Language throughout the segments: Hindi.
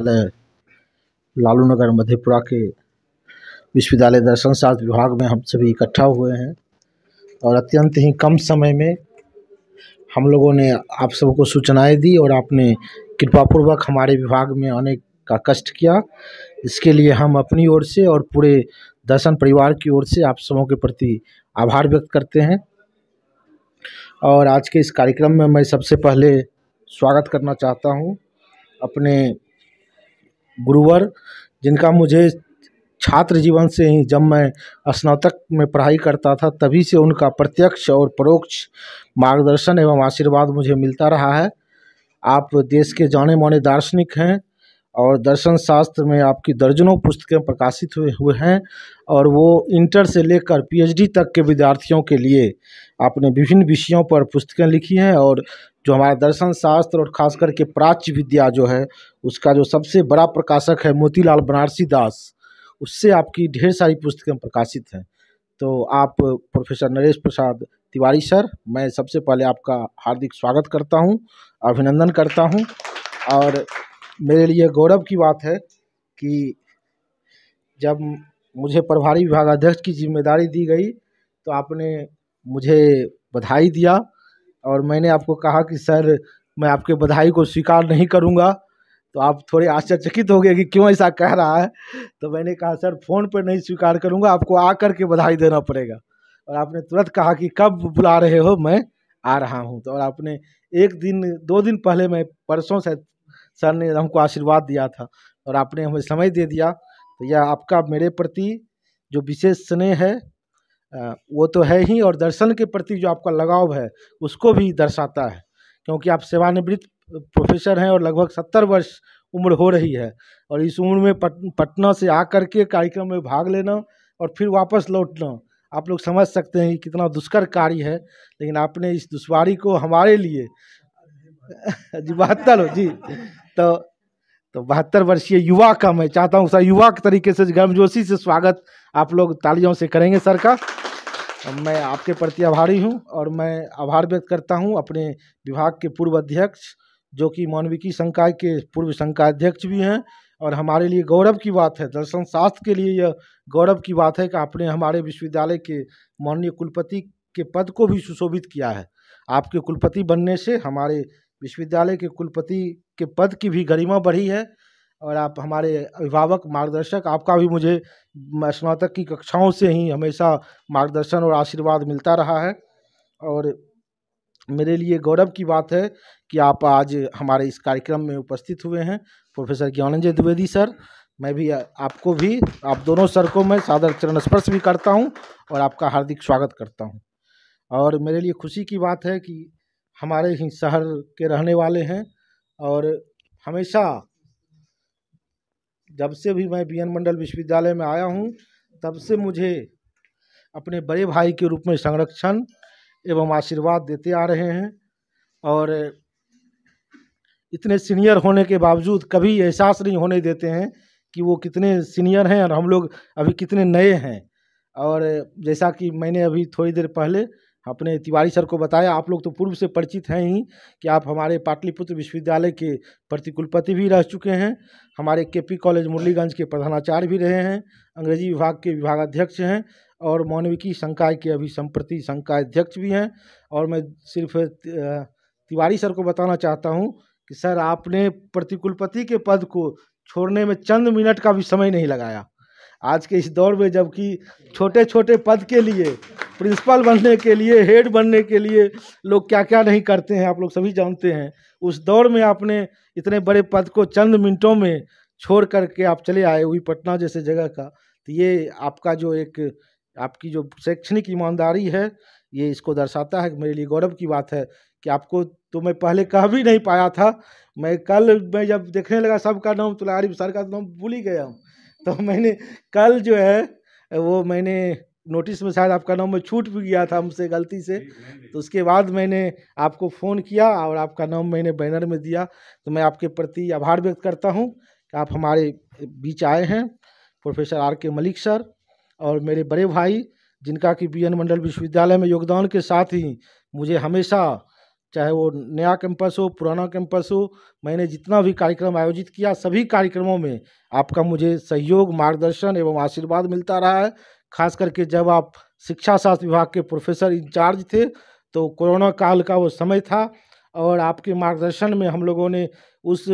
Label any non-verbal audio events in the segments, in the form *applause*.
लालू नगर मधेपुरा के विश्वविद्यालय दर्शन शास्त्र विभाग में हम सभी इकट्ठा हुए हैं और अत्यंत ही कम समय में हम लोगों ने आप सबको सूचनाएं दी और आपने कृपापूर्वक हमारे विभाग में आने का कष्ट किया इसके लिए हम अपनी ओर से और पूरे दर्शन परिवार की ओर से आप सबों के प्रति आभार व्यक्त करते हैं और आज के इस कार्यक्रम में मैं सबसे पहले स्वागत करना चाहता हूं अपने गुरुवर जिनका मुझे छात्र जीवन से ही जब मैं स्नातक में पढ़ाई करता था तभी से उनका प्रत्यक्ष और परोक्ष मार्गदर्शन एवं आशीर्वाद मुझे मिलता रहा है आप देश के जाने माने दार्शनिक हैं और दर्शन शास्त्र में आपकी दर्जनों पुस्तकें प्रकाशित हुए हुए हैं और वो इंटर से लेकर पीएचडी तक के विद्यार्थियों के लिए आपने विभिन्न विषयों पर पुस्तकें लिखी हैं और जो हमारा दर्शन शास्त्र और ख़ास करके प्राच्य विद्या जो है उसका जो सबसे बड़ा प्रकाशक है मोतीलाल बनारसी दास उससे आपकी ढेर सारी पुस्तकें प्रकाशित हैं तो आप प्रोफेसर नरेश प्रसाद तिवारी सर मैं सबसे पहले आपका हार्दिक स्वागत करता हूं, अभिनंदन करता हूं और मेरे लिए गौरव की बात है कि जब मुझे प्रभारी विभाग अध्यक्ष की जिम्मेदारी दी गई तो आपने मुझे बधाई दिया और मैंने आपको कहा कि सर मैं आपके बधाई को स्वीकार नहीं करूँगा तो आप थोड़े आश्चर्यचकित हो गए कि क्यों ऐसा कह रहा है तो मैंने कहा सर फ़ोन पर नहीं स्वीकार करूँगा आपको आ कर के बधाई देना पड़ेगा और आपने तुरंत कहा कि कब बुला रहे हो मैं आ रहा हूँ तो और आपने एक दिन दो दिन पहले मैं परसों से सर ने हमको आशीर्वाद दिया था और आपने हमें समय दे दिया तो यह आपका मेरे प्रति जो विशेष स्नेह है वो तो है ही और दर्शन के प्रति जो आपका लगाव है उसको भी दर्शाता है क्योंकि आप सेवानिवृत्त प्रोफेसर हैं और लगभग सत्तर वर्ष उम्र हो रही है और इस उम्र में पट, पटना से आ के कार्यक्रम में भाग लेना और फिर वापस लौटना आप लोग समझ सकते हैं कि कितना दुष्कर कार्य है लेकिन आपने इस दुश्वारी को हमारे लिए जी बहत्तर हो जी तो तो बहत्तर वर्षीय युवा का मैं चाहता हूँ सर युवा के तरीके से गर्मजोशी से स्वागत आप लोग तालियों से करेंगे सर का मैं आपके प्रति आभारी हूँ और मैं आभार व्यक्त करता हूँ अपने विभाग के पूर्व अध्यक्ष जो कि मानविकी संकाय के पूर्व संकाय अध्यक्ष भी हैं और हमारे लिए गौरव की बात है दर्शन शास्त्र के लिए यह गौरव की बात है कि आपने हमारे विश्वविद्यालय के माननीय कुलपति के पद को भी सुशोभित किया है आपके कुलपति बनने से हमारे विश्वविद्यालय के कुलपति के पद की भी गरिमा बढ़ी है और आप हमारे अभिभावक मार्गदर्शक आपका भी मुझे स्नातक की कक्षाओं से ही हमेशा मार्गदर्शन और आशीर्वाद मिलता रहा है और मेरे लिए गौरव की बात है कि आप आज हमारे इस कार्यक्रम में उपस्थित हुए हैं प्रोफेसर ज्ञानंजय द्विवेदी सर मैं भी आपको भी आप दोनों सर को मैं सादर चरण स्पर्श भी करता हूँ और आपका हार्दिक स्वागत करता हूँ और मेरे लिए खुशी की बात है कि हमारे ही शहर के रहने वाले हैं और हमेशा जब से भी मैं बी एन मंडल विश्वविद्यालय में आया हूँ तब से मुझे अपने बड़े भाई के रूप में संरक्षण एवं आशीर्वाद देते आ रहे हैं और इतने सीनियर होने के बावजूद कभी एहसास नहीं होने देते हैं कि वो कितने सीनियर हैं और हम लोग अभी कितने नए हैं और जैसा कि मैंने अभी थोड़ी देर पहले अपने तिवारी सर को बताया आप लोग तो पूर्व से परिचित हैं ही कि आप हमारे पाटलिपुत्र विश्वविद्यालय के प्रतिकुलपति भी रह चुके हैं हमारे केपी कॉलेज मुरलीगंज के प्रधानाचार्य भी रहे हैं अंग्रेजी विभाग के विभागाध्यक्ष हैं और मानविकी संकाय के अभी संप्रति संकाय अध्यक्ष भी हैं और मैं सिर्फ तिवारी सर को बताना चाहता हूँ कि सर आपने प्रतिकुलपति के पद को छोड़ने में चंद मिनट का भी समय नहीं लगाया आज के इस दौर में जबकि छोटे छोटे पद के लिए प्रिंसिपल बनने के लिए हेड बनने के लिए लोग क्या क्या नहीं करते हैं आप लोग सभी जानते हैं उस दौर में आपने इतने बड़े पद को चंद मिनटों में छोड़ करके आप चले आए हुई पटना जैसे जगह का तो ये आपका जो एक आपकी जो शैक्षणिक ईमानदारी है ये इसको दर्शाता है मेरे लिए गौरव की बात है कि आपको तो मैं पहले कह भी नहीं पाया था मैं कल मैं जब देखने लगा सबका नाम तुलारी तो सर का नाम भूल ही गया हूँ *laughs* तो मैंने कल जो है वो मैंने नोटिस में शायद आपका नंबर छूट भी गया था हमसे गलती से तो उसके बाद मैंने आपको फ़ोन किया और आपका नाम मैंने बैनर में दिया तो मैं आपके प्रति आभार व्यक्त करता हूँ कि आप हमारे बीच आए हैं प्रोफेसर आर के मलिक सर और मेरे बड़े भाई जिनका कि बी एन मंडल विश्वविद्यालय में योगदान के साथ ही मुझे हमेशा चाहे वो नया कैंपस हो पुराना कैंपस हो मैंने जितना भी कार्यक्रम आयोजित किया सभी कार्यक्रमों में आपका मुझे सहयोग मार्गदर्शन एवं आशीर्वाद मिलता रहा है खास करके जब आप शिक्षा शास्त्र विभाग के प्रोफेसर इंचार्ज थे तो कोरोना काल का वो समय था और आपके मार्गदर्शन में हम लोगों ने उस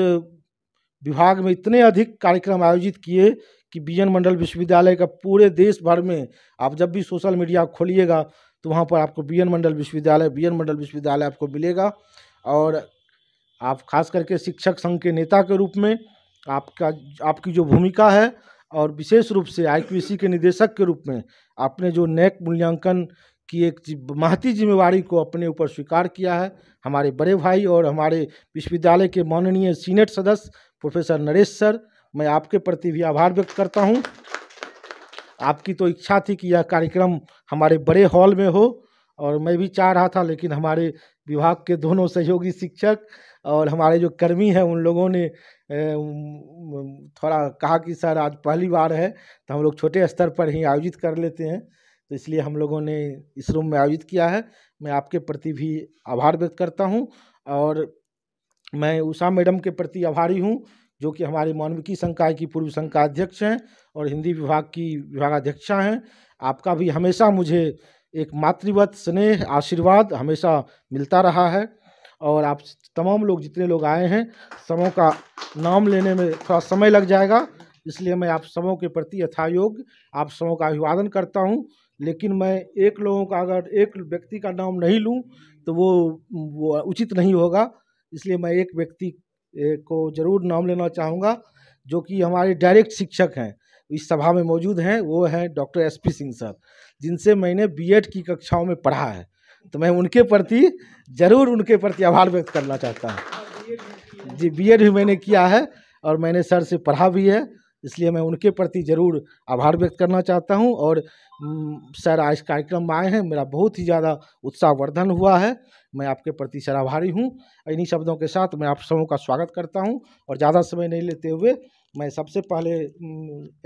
विभाग में इतने अधिक कार्यक्रम आयोजित किए कि बीएन मंडल विश्वविद्यालय का पूरे देश भर में आप जब भी सोशल मीडिया खोलिएगा तो वहाँ पर आपको बी मंडल विश्वविद्यालय बी मंडल विश्वविद्यालय आपको मिलेगा और आप खास करके शिक्षक संघ के नेता के रूप में आपका आपकी जो भूमिका है और विशेष रूप से आई के निदेशक के रूप में आपने जो नैक मूल्यांकन की एक महती जिम्मेवारी को अपने ऊपर स्वीकार किया है हमारे बड़े भाई और हमारे विश्वविद्यालय के माननीय सीनेट सदस्य प्रोफेसर नरेश सर मैं आपके प्रति भी आभार व्यक्त करता हूँ आपकी तो इच्छा थी कि यह कार्यक्रम हमारे बड़े हॉल में हो और मैं भी चाह रहा था लेकिन हमारे विभाग के दोनों सहयोगी शिक्षक और हमारे जो कर्मी हैं उन लोगों ने थोड़ा कहा कि सर आज पहली बार है तो हम लोग छोटे स्तर पर ही आयोजित कर लेते हैं तो इसलिए हम लोगों ने इस रूम में आयोजित किया है मैं आपके प्रति भी आभार व्यक्त करता हूँ और मैं उषा मैडम के प्रति आभारी हूँ जो कि हमारे मानविकी संकाय की पूर्व अध्यक्ष हैं और हिंदी विभाग की विभागाध्यक्षा हैं आपका भी हमेशा मुझे एक मातृवत स्नेह आशीर्वाद हमेशा मिलता रहा है और आप तमाम लोग जितने लोग आए हैं सबों का नाम लेने में थोड़ा समय लग जाएगा इसलिए मैं आप सबों के प्रति यथायोग आप सबों का अभिवादन करता हूँ लेकिन मैं एक लोगों का अगर एक व्यक्ति का नाम नहीं लूँ तो वो, वो उचित नहीं होगा इसलिए मैं एक व्यक्ति को ज़रूर नाम लेना चाहूँगा जो कि हमारे डायरेक्ट शिक्षक हैं इस सभा में मौजूद हैं वो हैं doctor S P Singh sir जिनसे मैंने बी की कक्षाओं में पढ़ा है तो मैं उनके प्रति ज़रूर उनके प्रति आभार व्यक्त करना चाहता हूँ जी बी भी मैंने किया है और मैंने सर से पढ़ा भी है इसलिए मैं उनके प्रति ज़रूर आभार व्यक्त करना चाहता हूँ और सर आज कार्यक्रम में आए हैं मेरा बहुत ही ज़्यादा उत्साहवर्धन हुआ है मैं आपके प्रति सराभारी हूँ इन्हीं शब्दों के साथ मैं आप सबों का स्वागत करता हूँ और ज़्यादा समय नहीं लेते हुए मैं सबसे पहले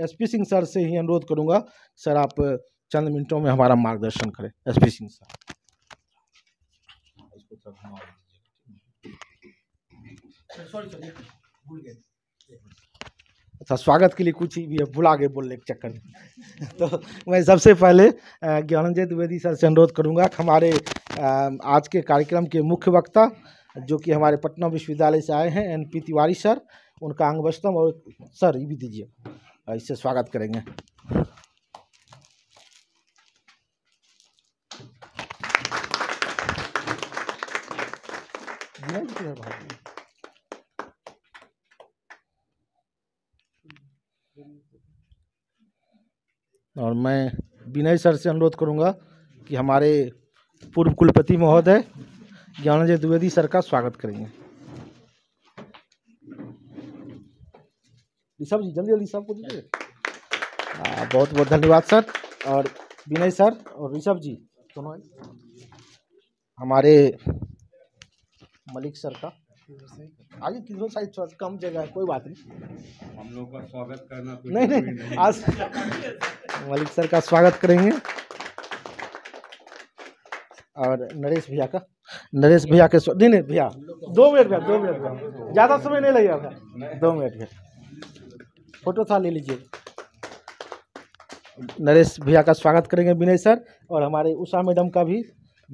एस पी सिंह सर से ही अनुरोध करूँगा सर आप चंद मिनटों में हमारा मार्गदर्शन करें S P Singh sir sorry sir भूल गए तो स्वागत के लिए कुछ ही भी भुला गए बोलने के चक्कर में *laughs* तो मैं सबसे पहले ज्ञानंजय द्विवेदी सर से अनुरोध करूँगा कि हमारे आज के कार्यक्रम के मुख्य वक्ता जो कि हमारे पटना विश्वविद्यालय से आए हैं एन पी तिवारी सर उनका अंग वस्तम और सर ये भी दीजिए इससे स्वागत करेंगे भाई और मैं विनय सर से अनुरोध करूँगा कि हमारे पूर्व कुलपति महोदय ज्ञानजय द्विवेदी सर का स्वागत करेंगे ऋषभ जी जल्दी जल्दी सबको दीजिए हाँ, बहुत बहुत धन्यवाद सर और विनय सर और ऋषभ जी दोनों हमारे मलिक सर का आगे किधरों साइड थोड़ा कम जगह है कोई बात नहीं हम लोग का स्वागत करना नहीं नहीं, नहीं आज मलिक सर का स्वागत करेंगे और नरेश भैया का नरेश भैया के नहीं नहीं भैया दो मिनट भैया दो मिनट भैया ज़्यादा समय नहीं लगेगा भैया दो मिनट भैया फोटो था ले लीजिए नरेश भैया का स्वागत करेंगे विनय सर और हमारे उषा मैडम का भी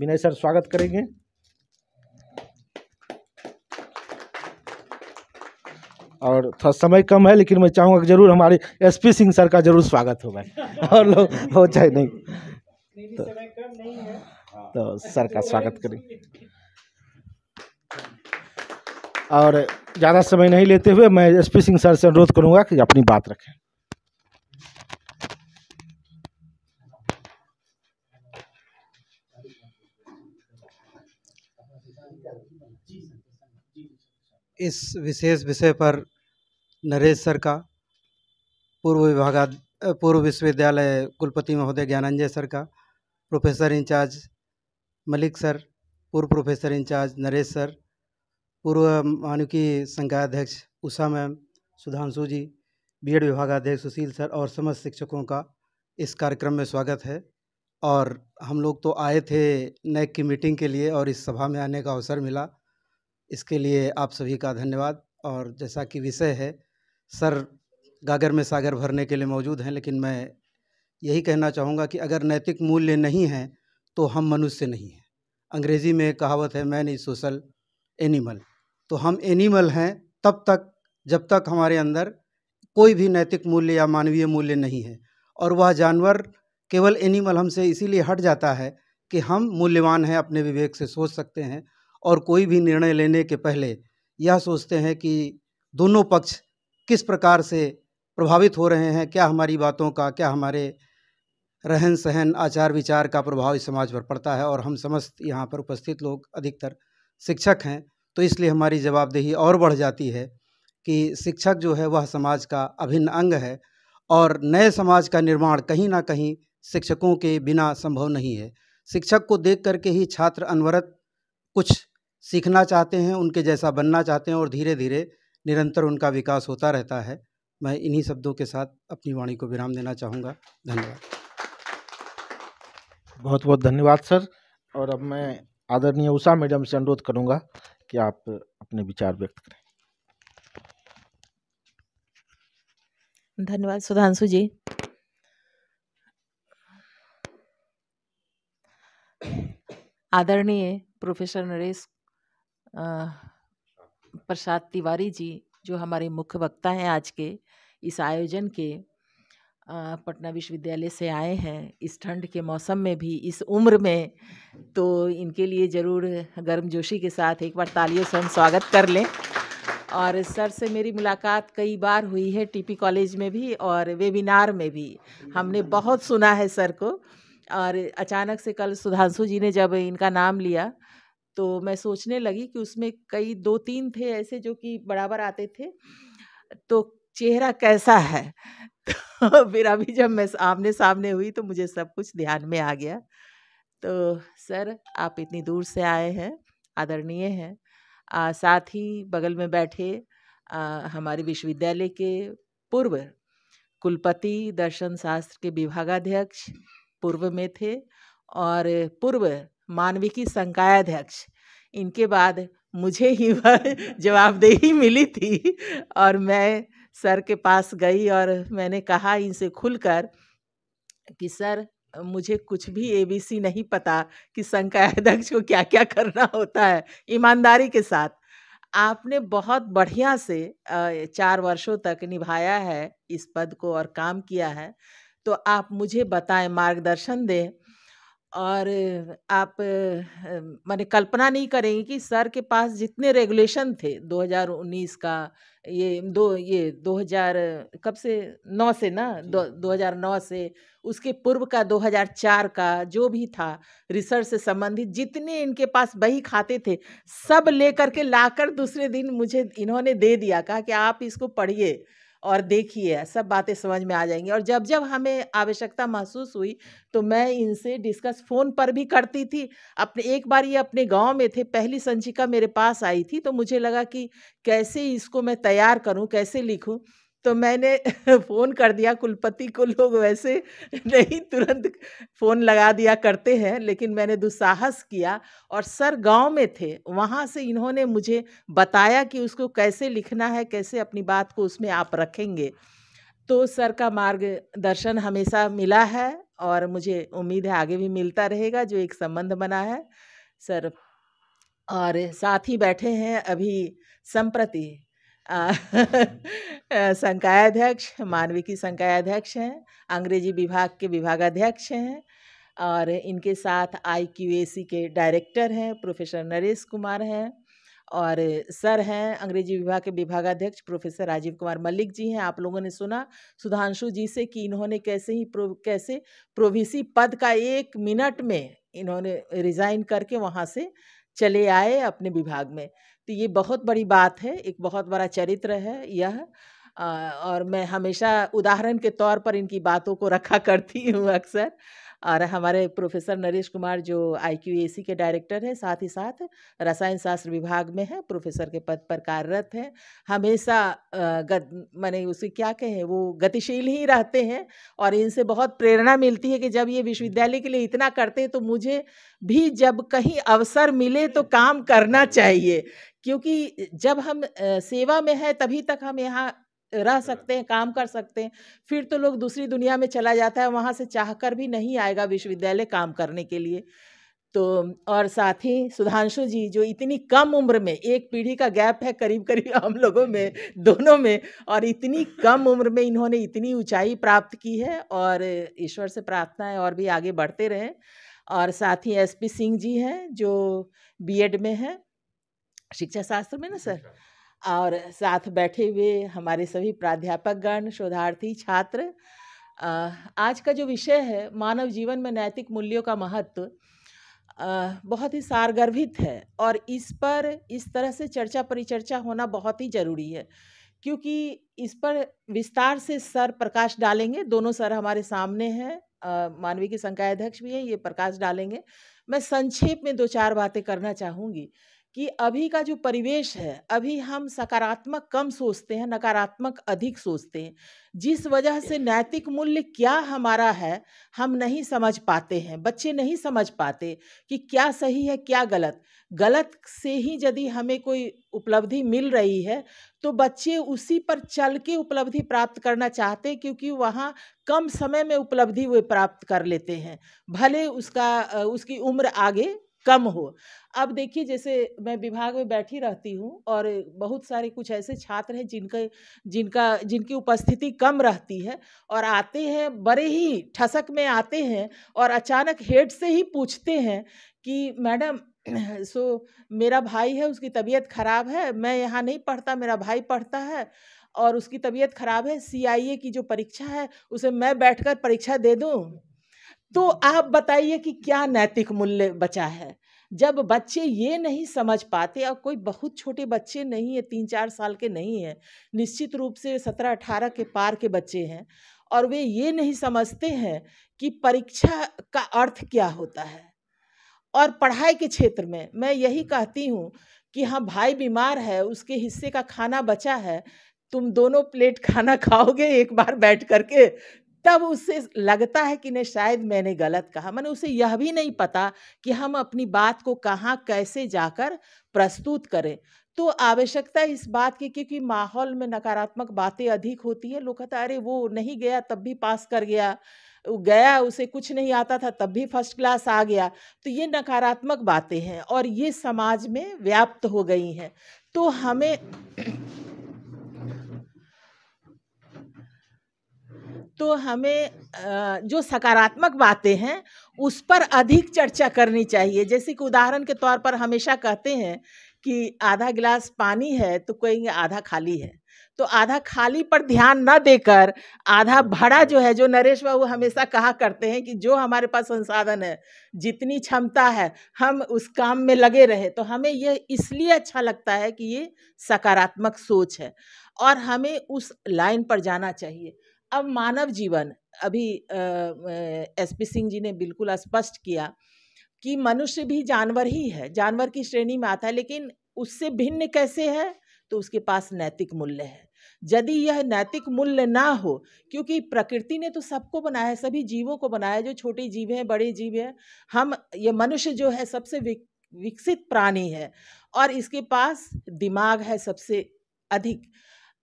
विनय सर स्वागत करेंगे और थोड़ा समय कम है लेकिन मैं चाहूँगा कि जरूर हमारे एस पी सिंह सर का जरूर स्वागत हो भाई *laughs* और लोग हो चाहे नहीं तो, तो सर का स्वागत करें *laughs* और ज़्यादा समय नहीं लेते हुए मैं एस पी सिंह सर से अनुरोध करूँगा कि अपनी बात रखें इस विशेष विषय पर नरेश सर का पूर्व विभागा पूर्व विश्वविद्यालय कुलपति महोदय ज्ञानंजय सर का प्रोफेसर इंचार्ज मलिक सर पूर्व प्रोफेसर इंचार्ज नरेश सर पूर्व मानविकी अध्यक्ष Usha ma'am Sudhanshu ji B Ed विभागाध्यक्ष सुशील सर और समस्त शिक्षकों का इस कार्यक्रम में स्वागत है और हम लोग तो आए थे नैक की मीटिंग के लिए और इस सभा में आने का अवसर मिला इसके लिए आप सभी का धन्यवाद और जैसा कि विषय है सर गागर में सागर भरने के लिए मौजूद हैं लेकिन मैं यही कहना चाहूँगा कि अगर नैतिक मूल्य नहीं हैं तो हम मनुष्य नहीं हैं अंग्रेज़ी में कहावत है मैन इज सोशल एनिमल तो हम एनिमल हैं तब तक जब तक हमारे अंदर कोई भी नैतिक मूल्य या मानवीय मूल्य नहीं है और वह जानवर केवल एनिमल हमसे इसीलिए हट जाता है कि हम मूल्यवान हैं अपने विवेक से सोच सकते हैं और कोई भी निर्णय लेने के पहले यह सोचते हैं कि दोनों पक्ष किस प्रकार से प्रभावित हो रहे हैं क्या हमारी बातों का क्या हमारे रहन सहन आचार विचार का प्रभाव इस समाज पर पड़ता है और हम समस्त यहाँ पर उपस्थित लोग अधिकतर शिक्षक हैं तो इसलिए हमारी जवाबदेही और बढ़ जाती है कि शिक्षक जो है वह समाज का अभिन्न अंग है और नए समाज का निर्माण कहीं ना कहीं शिक्षकों के बिना संभव नहीं है शिक्षक को देख करके ही छात्र अनवरत कुछ सीखना चाहते हैं उनके जैसा बनना चाहते हैं और धीरे धीरे निरंतर उनका विकास होता रहता है मैं इन्हीं शब्दों के साथ अपनी वाणी को विराम देना चाहूँगा धन्यवाद बहुत बहुत धन्यवाद सर और अब मैं आदरणीय उषा मैडम से अनुरोध करूँगा कि आप अपने विचार व्यक्त करें धन्यवाद सुधांशु जी आदरणीय प्रोफेसर नरेश प्रसाद तिवारी जी जो हमारे मुख्य वक्ता हैं आज के इस आयोजन के पटना विश्वविद्यालय से आए हैं इस ठंड के मौसम में भी इस उम्र में तो इनके लिए ज़रूर गर्मजोशी के साथ एक बार तालियों से हम स्वागत कर लें और सर से मेरी मुलाकात कई बार हुई है टीपी कॉलेज में भी और वेबिनार में भी हमने बहुत सुना है सर को और अचानक से कल सुधांशु जी ने जब इनका नाम लिया तो मैं सोचने लगी कि उसमें कई दो तीन थे ऐसे जो कि बराबर आते थे तो चेहरा कैसा है *laughs* तो फिर अभी जब मैं आमने सामने हुई तो मुझे सब कुछ ध्यान में आ गया तो सर आप इतनी दूर से आए हैं आदरणीय हैं साथ ही बगल में बैठे आ, हमारे विश्वविद्यालय के पूर्व कुलपति दर्शन शास्त्र के विभागाध्यक्ष पूर्व में थे और पूर्व मानविकी संकायाध्यक्ष इनके बाद मुझे ही *laughs* वह जवाबदेही मिली थी और मैं सर के पास गई और मैंने कहा इनसे खुलकर कि सर मुझे कुछ भी एबीसी नहीं पता कि संकायाध्यक्ष को क्या क्या करना होता है ईमानदारी के साथ आपने बहुत बढ़िया से चार वर्षों तक निभाया है इस पद को और काम किया है तो आप मुझे बताएं मार्गदर्शन दें और आप मैंने कल्पना नहीं करेंगे कि सर के पास जितने रेगुलेशन थे 2019 का ये दो ये 2000 कब से नौ से ना दो, 2009 से उसके पूर्व का 2004 का जो भी था रिसर्च से संबंधित जितने इनके पास बही खाते थे सब अच्छा। लेकर के लाकर दूसरे दिन मुझे इन्होंने दे दिया कहा कि आप इसको पढ़िए और देखिए सब बातें समझ में आ जाएंगी और जब जब हमें आवश्यकता महसूस हुई तो मैं इनसे डिस्कस फ़ोन पर भी करती थी अपने एक बार ये अपने गांव में थे पहली संचिका मेरे पास आई थी तो मुझे लगा कि कैसे इसको मैं तैयार करूं कैसे लिखूं तो मैंने *laughs* फ़ोन कर दिया कुलपति को लोग वैसे *laughs* नहीं तुरंत फ़ोन लगा दिया करते हैं लेकिन मैंने दुस्साहस किया और सर गांव में थे वहाँ से इन्होंने मुझे बताया कि उसको कैसे लिखना है कैसे अपनी बात को उसमें आप रखेंगे तो सर का मार्गदर्शन हमेशा मिला है और मुझे उम्मीद है आगे भी मिलता रहेगा जो एक संबंध बना है सर और साथ ही बैठे हैं अभी संप्रति संकायाध्यक्ष मानविकी संकायाध्यक्ष हैं अंग्रेजी विभाग के विभागाध्यक्ष हैं और इनके साथ आई के डायरेक्टर हैं प्रोफेसर नरेश कुमार हैं और सर हैं अंग्रेजी विभाग के विभागाध्यक्ष प्रोफेसर राजीव कुमार मल्लिक जी हैं आप लोगों ने सुना सुधांशु जी से कि इन्होंने कैसे ही प्रो कैसे प्रोविसी पद का एक मिनट में इन्होंने रिज़ाइन करके वहाँ से चले आए अपने विभाग में तो ये बहुत बड़ी बात है एक बहुत बड़ा चरित्र है यह और मैं हमेशा उदाहरण के तौर पर इनकी बातों को रखा *laughs* करती हूँ अक्सर और हमारे प्रोफेसर नरेश कुमार जो आई के डायरेक्टर हैं साथ ही साथ रसायन शास्त्र विभाग में हैं प्रोफेसर के पद पर कार्यरत हैं हमेशा मैंने उसे क्या कहें वो गतिशील ही रहते हैं और इनसे बहुत प्रेरणा मिलती है कि जब ये विश्वविद्यालय के लिए इतना करते हैं तो मुझे भी जब कहीं अवसर मिले तो काम करना चाहिए क्योंकि जब हम सेवा में है तभी तक हम यहाँ रह हाँ। सकते हैं काम कर सकते हैं फिर तो लोग दूसरी दुनिया में चला जाता है वहाँ से चाह कर भी नहीं आएगा विश्वविद्यालय काम करने के लिए तो और साथ ही सुधांशु जी जो इतनी कम उम्र में एक पीढ़ी का गैप है करीब करीब *laughs* हम लोगों में *laughs* दोनों में और इतनी कम उम्र में इन्होंने इतनी ऊंचाई प्राप्त की है और ईश्वर से प्रार्थना है और भी आगे बढ़ते रहें और साथ ही पी सिंह जी हैं जो बीएड में हैं शिक्षा शास्त्र में ना सर और साथ बैठे हुए हमारे सभी प्राध्यापक गण शोधार्थी छात्र आज का जो विषय है मानव जीवन में नैतिक मूल्यों का महत्व बहुत ही सारगर्भित है और इस पर इस तरह से चर्चा परिचर्चा होना बहुत ही ज़रूरी है क्योंकि इस पर विस्तार से सर प्रकाश डालेंगे दोनों सर हमारे सामने हैं मानवीय के संकाय अध्यक्ष भी हैं ये प्रकाश डालेंगे मैं संक्षेप में दो चार बातें करना चाहूँगी कि अभी का जो परिवेश है अभी हम सकारात्मक कम सोचते हैं नकारात्मक अधिक सोचते हैं जिस वजह से नैतिक मूल्य क्या हमारा है हम नहीं समझ पाते हैं बच्चे नहीं समझ पाते कि क्या सही है क्या गलत गलत से ही यदि हमें कोई उपलब्धि मिल रही है तो बच्चे उसी पर चल के उपलब्धि प्राप्त करना चाहते हैं क्योंकि वहाँ कम समय में उपलब्धि वे प्राप्त कर लेते हैं भले उसका उसकी उम्र आगे कम हो अब देखिए जैसे मैं विभाग में बैठी रहती हूँ और बहुत सारे कुछ ऐसे छात्र हैं जिनके जिनका जिनकी उपस्थिति कम रहती है और आते हैं बड़े ही ठसक में आते हैं और अचानक हेड से ही पूछते हैं कि मैडम *clears throat* सो मेरा भाई है उसकी तबीयत खराब है मैं यहाँ नहीं पढ़ता मेरा भाई पढ़ता है और उसकी तबीयत खराब है सी की जो परीक्षा है उसे मैं बैठकर परीक्षा दे दूँ तो आप बताइए कि क्या नैतिक मूल्य बचा है जब बच्चे ये नहीं समझ पाते और कोई बहुत छोटे बच्चे नहीं है तीन चार साल के नहीं हैं निश्चित रूप से सत्रह अठारह के पार के बच्चे हैं और वे ये नहीं समझते हैं कि परीक्षा का अर्थ क्या होता है और पढ़ाई के क्षेत्र में मैं यही कहती हूँ कि हाँ भाई बीमार है उसके हिस्से का खाना बचा है तुम दोनों प्लेट खाना खाओगे एक बार बैठ करके तब उससे लगता है कि नहीं शायद मैंने गलत कहा मैंने उसे यह भी नहीं पता कि हम अपनी बात को कहाँ कैसे जाकर प्रस्तुत करें तो आवश्यकता इस बात की क्योंकि माहौल में नकारात्मक बातें अधिक होती है लोग कहते अरे वो नहीं गया तब भी पास कर गया गया उसे कुछ नहीं आता था तब भी फर्स्ट क्लास आ गया तो ये नकारात्मक बातें हैं और ये समाज में व्याप्त हो गई हैं तो हमें तो हमें जो सकारात्मक बातें हैं उस पर अधिक चर्चा करनी चाहिए जैसे कि उदाहरण के तौर पर हमेशा कहते हैं कि आधा गिलास पानी है तो कहेंगे आधा खाली है तो आधा खाली पर ध्यान न देकर आधा भरा जो है जो नरेश बाबू हमेशा कहा करते हैं कि जो हमारे पास संसाधन है जितनी क्षमता है हम उस काम में लगे रहे तो हमें यह इसलिए अच्छा लगता है कि ये सकारात्मक सोच है और हमें उस लाइन पर जाना चाहिए अब मानव जीवन अभी एस पी सिंह जी ने बिल्कुल स्पष्ट किया कि मनुष्य भी जानवर ही है जानवर की श्रेणी में आता है लेकिन उससे भिन्न कैसे है तो उसके पास नैतिक मूल्य है यदि यह नैतिक मूल्य ना हो क्योंकि प्रकृति ने तो सबको बनाया है सभी जीवों को बनाया है जो छोटे जीव हैं बड़े जीव हैं हम ये मनुष्य जो है सबसे विकसित प्राणी है और इसके पास दिमाग है सबसे अधिक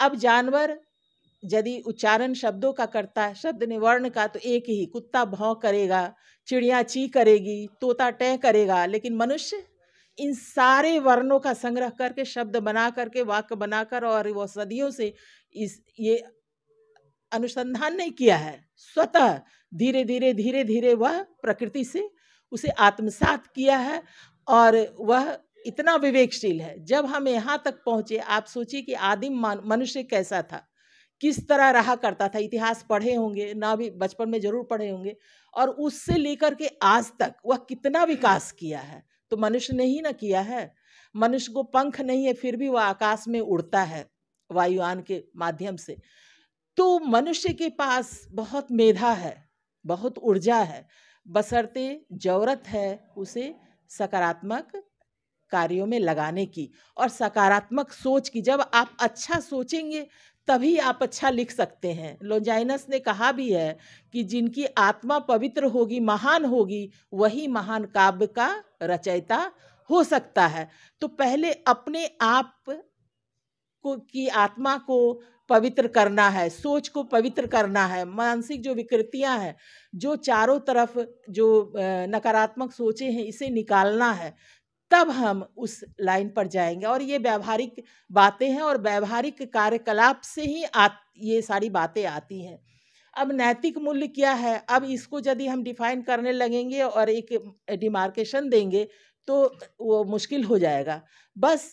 अब जानवर यदि उच्चारण शब्दों का करता है शब्द निवर्ण का तो एक ही कुत्ता भौं करेगा चिड़िया ची करेगी तोता टह करेगा लेकिन मनुष्य इन सारे वर्णों का संग्रह करके शब्द बना करके वाक्य बनाकर और वो सदियों से इस ये अनुसंधान नहीं किया है स्वतः धीरे धीरे धीरे धीरे वह प्रकृति से उसे आत्मसात किया है और वह इतना विवेकशील है जब हम यहाँ तक पहुँचे आप सोचिए कि आदिम मनुष्य कैसा था किस तरह रहा करता था इतिहास पढ़े होंगे ना भी बचपन में जरूर पढ़े होंगे और उससे लेकर के आज तक वह कितना विकास किया है तो मनुष्य ने ही ना किया है मनुष्य को पंख नहीं है फिर भी वह आकाश में उड़ता है वायुयान के माध्यम से तो मनुष्य के पास बहुत मेधा है बहुत ऊर्जा है बसरते जरूरत है उसे सकारात्मक कार्यों में लगाने की और सकारात्मक सोच की जब आप अच्छा सोचेंगे तभी आप अच्छा लिख सकते हैं लोजाइनस ने कहा भी है कि जिनकी आत्मा पवित्र होगी महान होगी वही महान काव्य का रचयिता हो सकता है तो पहले अपने आप को की आत्मा को पवित्र करना है सोच को पवित्र करना है मानसिक जो विकृतियां हैं जो चारों तरफ जो नकारात्मक सोचे हैं इसे निकालना है तब हम उस लाइन पर जाएंगे और ये व्यावहारिक बातें हैं और व्यावहारिक कार्यकलाप से ही आ ये सारी बातें आती हैं अब नैतिक मूल्य क्या है अब इसको यदि हम डिफाइन करने लगेंगे और एक डिमार्केशन देंगे तो वो मुश्किल हो जाएगा बस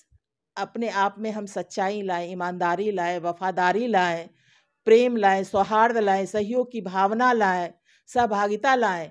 अपने आप में हम सच्चाई लाएं ईमानदारी लाएं वफादारी लाएं प्रेम लाएं सौहार्द लाएं सहयोग की भावना लाएं सहभागिता लाएं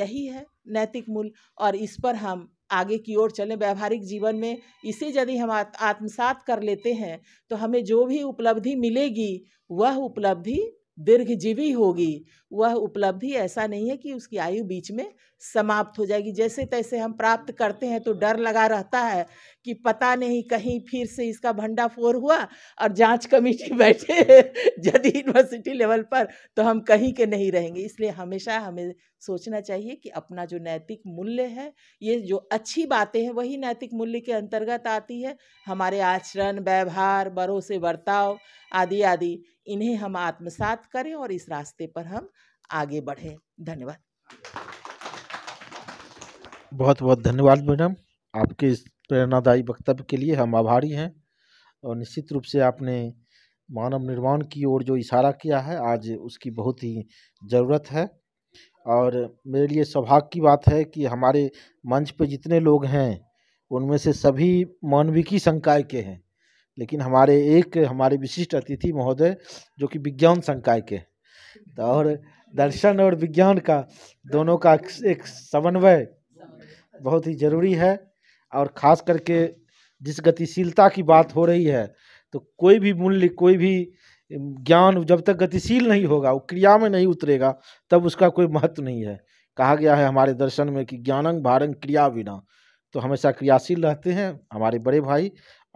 यही है नैतिक मूल्य और इस पर हम आगे की ओर चलें व्यावहारिक जीवन में इसे यदि हम आत्मसात कर लेते हैं तो हमें जो भी उपलब्धि मिलेगी वह उपलब्धि दीर्घजीवी होगी वह उपलब्धि ऐसा नहीं है कि उसकी आयु बीच में समाप्त हो जाएगी जैसे तैसे हम प्राप्त करते हैं तो डर लगा रहता है कि पता नहीं कहीं फिर से इसका भंडाफोर हुआ और जांच कमेटी *laughs* बैठे यदि यूनिवर्सिटी लेवल पर तो हम कहीं के नहीं रहेंगे इसलिए हमेशा हमें सोचना चाहिए कि अपना जो नैतिक मूल्य है ये जो अच्छी बातें हैं वही नैतिक मूल्य के अंतर्गत आती है हमारे आचरण व्यवहार भरोसे बर्ताव आदि आदि इन्हें हम आत्मसात करें और इस रास्ते पर हम आगे बढ़ें धन्यवाद बहुत बहुत धन्यवाद मैडम आपके इस प्रेरणादायी वक्तव्य के लिए हम आभारी हैं और निश्चित रूप से आपने मानव निर्माण की ओर जो इशारा किया है आज उसकी बहुत ही ज़रूरत है और मेरे लिए सौभाग्य की बात है कि हमारे मंच पर जितने लोग हैं उनमें से सभी मानविकी संकाय के हैं लेकिन हमारे एक हमारे विशिष्ट अतिथि महोदय जो कि विज्ञान संकाय के तो और दर्शन और विज्ञान का दोनों का एक समन्वय बहुत ही ज़रूरी है और ख़ास करके जिस गतिशीलता की बात हो रही है तो कोई भी मूल्य कोई भी ज्ञान जब तक गतिशील नहीं होगा वो क्रिया में नहीं उतरेगा तब उसका कोई महत्व नहीं है कहा गया है हमारे दर्शन में कि ज्ञानंग भारंग क्रिया बिना तो हमेशा क्रियाशील रहते हैं हमारे बड़े भाई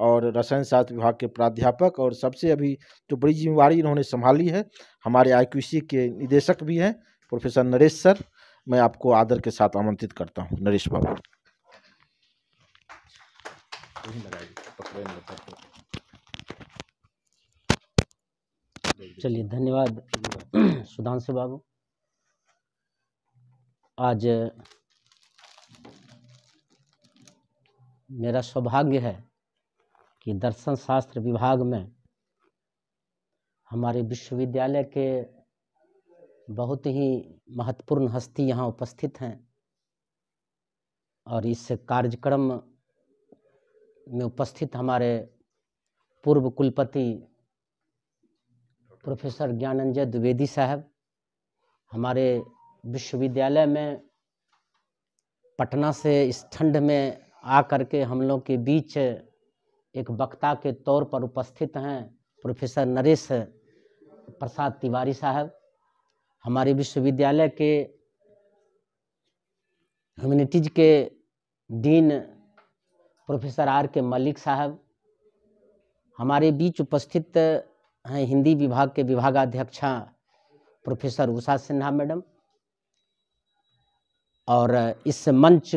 और रसायन शास्त्र विभाग के प्राध्यापक और सबसे अभी जो बड़ी जिम्मेवारी इन्होंने संभाली है हमारे आई के निदेशक भी हैं प्रोफेसर नरेश सर मैं आपको आदर के साथ आमंत्रित करता हूँ नरेश बाबू नहीं लगाएगी पकड़े नहीं चलिए धन्यवाद सुधांशु बाबू आज मेरा सौभाग्य है कि दर्शन शास्त्र विभाग में हमारे विश्वविद्यालय के बहुत ही महत्वपूर्ण हस्ती यहाँ उपस्थित हैं और इस कार्यक्रम में उपस्थित हमारे पूर्व कुलपति प्रोफेसर ज्ञानंजय द्विवेदी साहब हमारे विश्वविद्यालय में पटना से इस ठंड में आ करके हम लोग के बीच एक वक्ता के तौर पर उपस्थित हैं प्रोफेसर नरेश प्रसाद तिवारी साहब हमारे विश्वविद्यालय के ह्यूमिनिटीज़ के डीन प्रोफेसर आर के मलिक साहब हमारे बीच उपस्थित हैं हिंदी विभाग के विभागाध्यक्षा प्रोफेसर उषा सिन्हा मैडम और इस मंच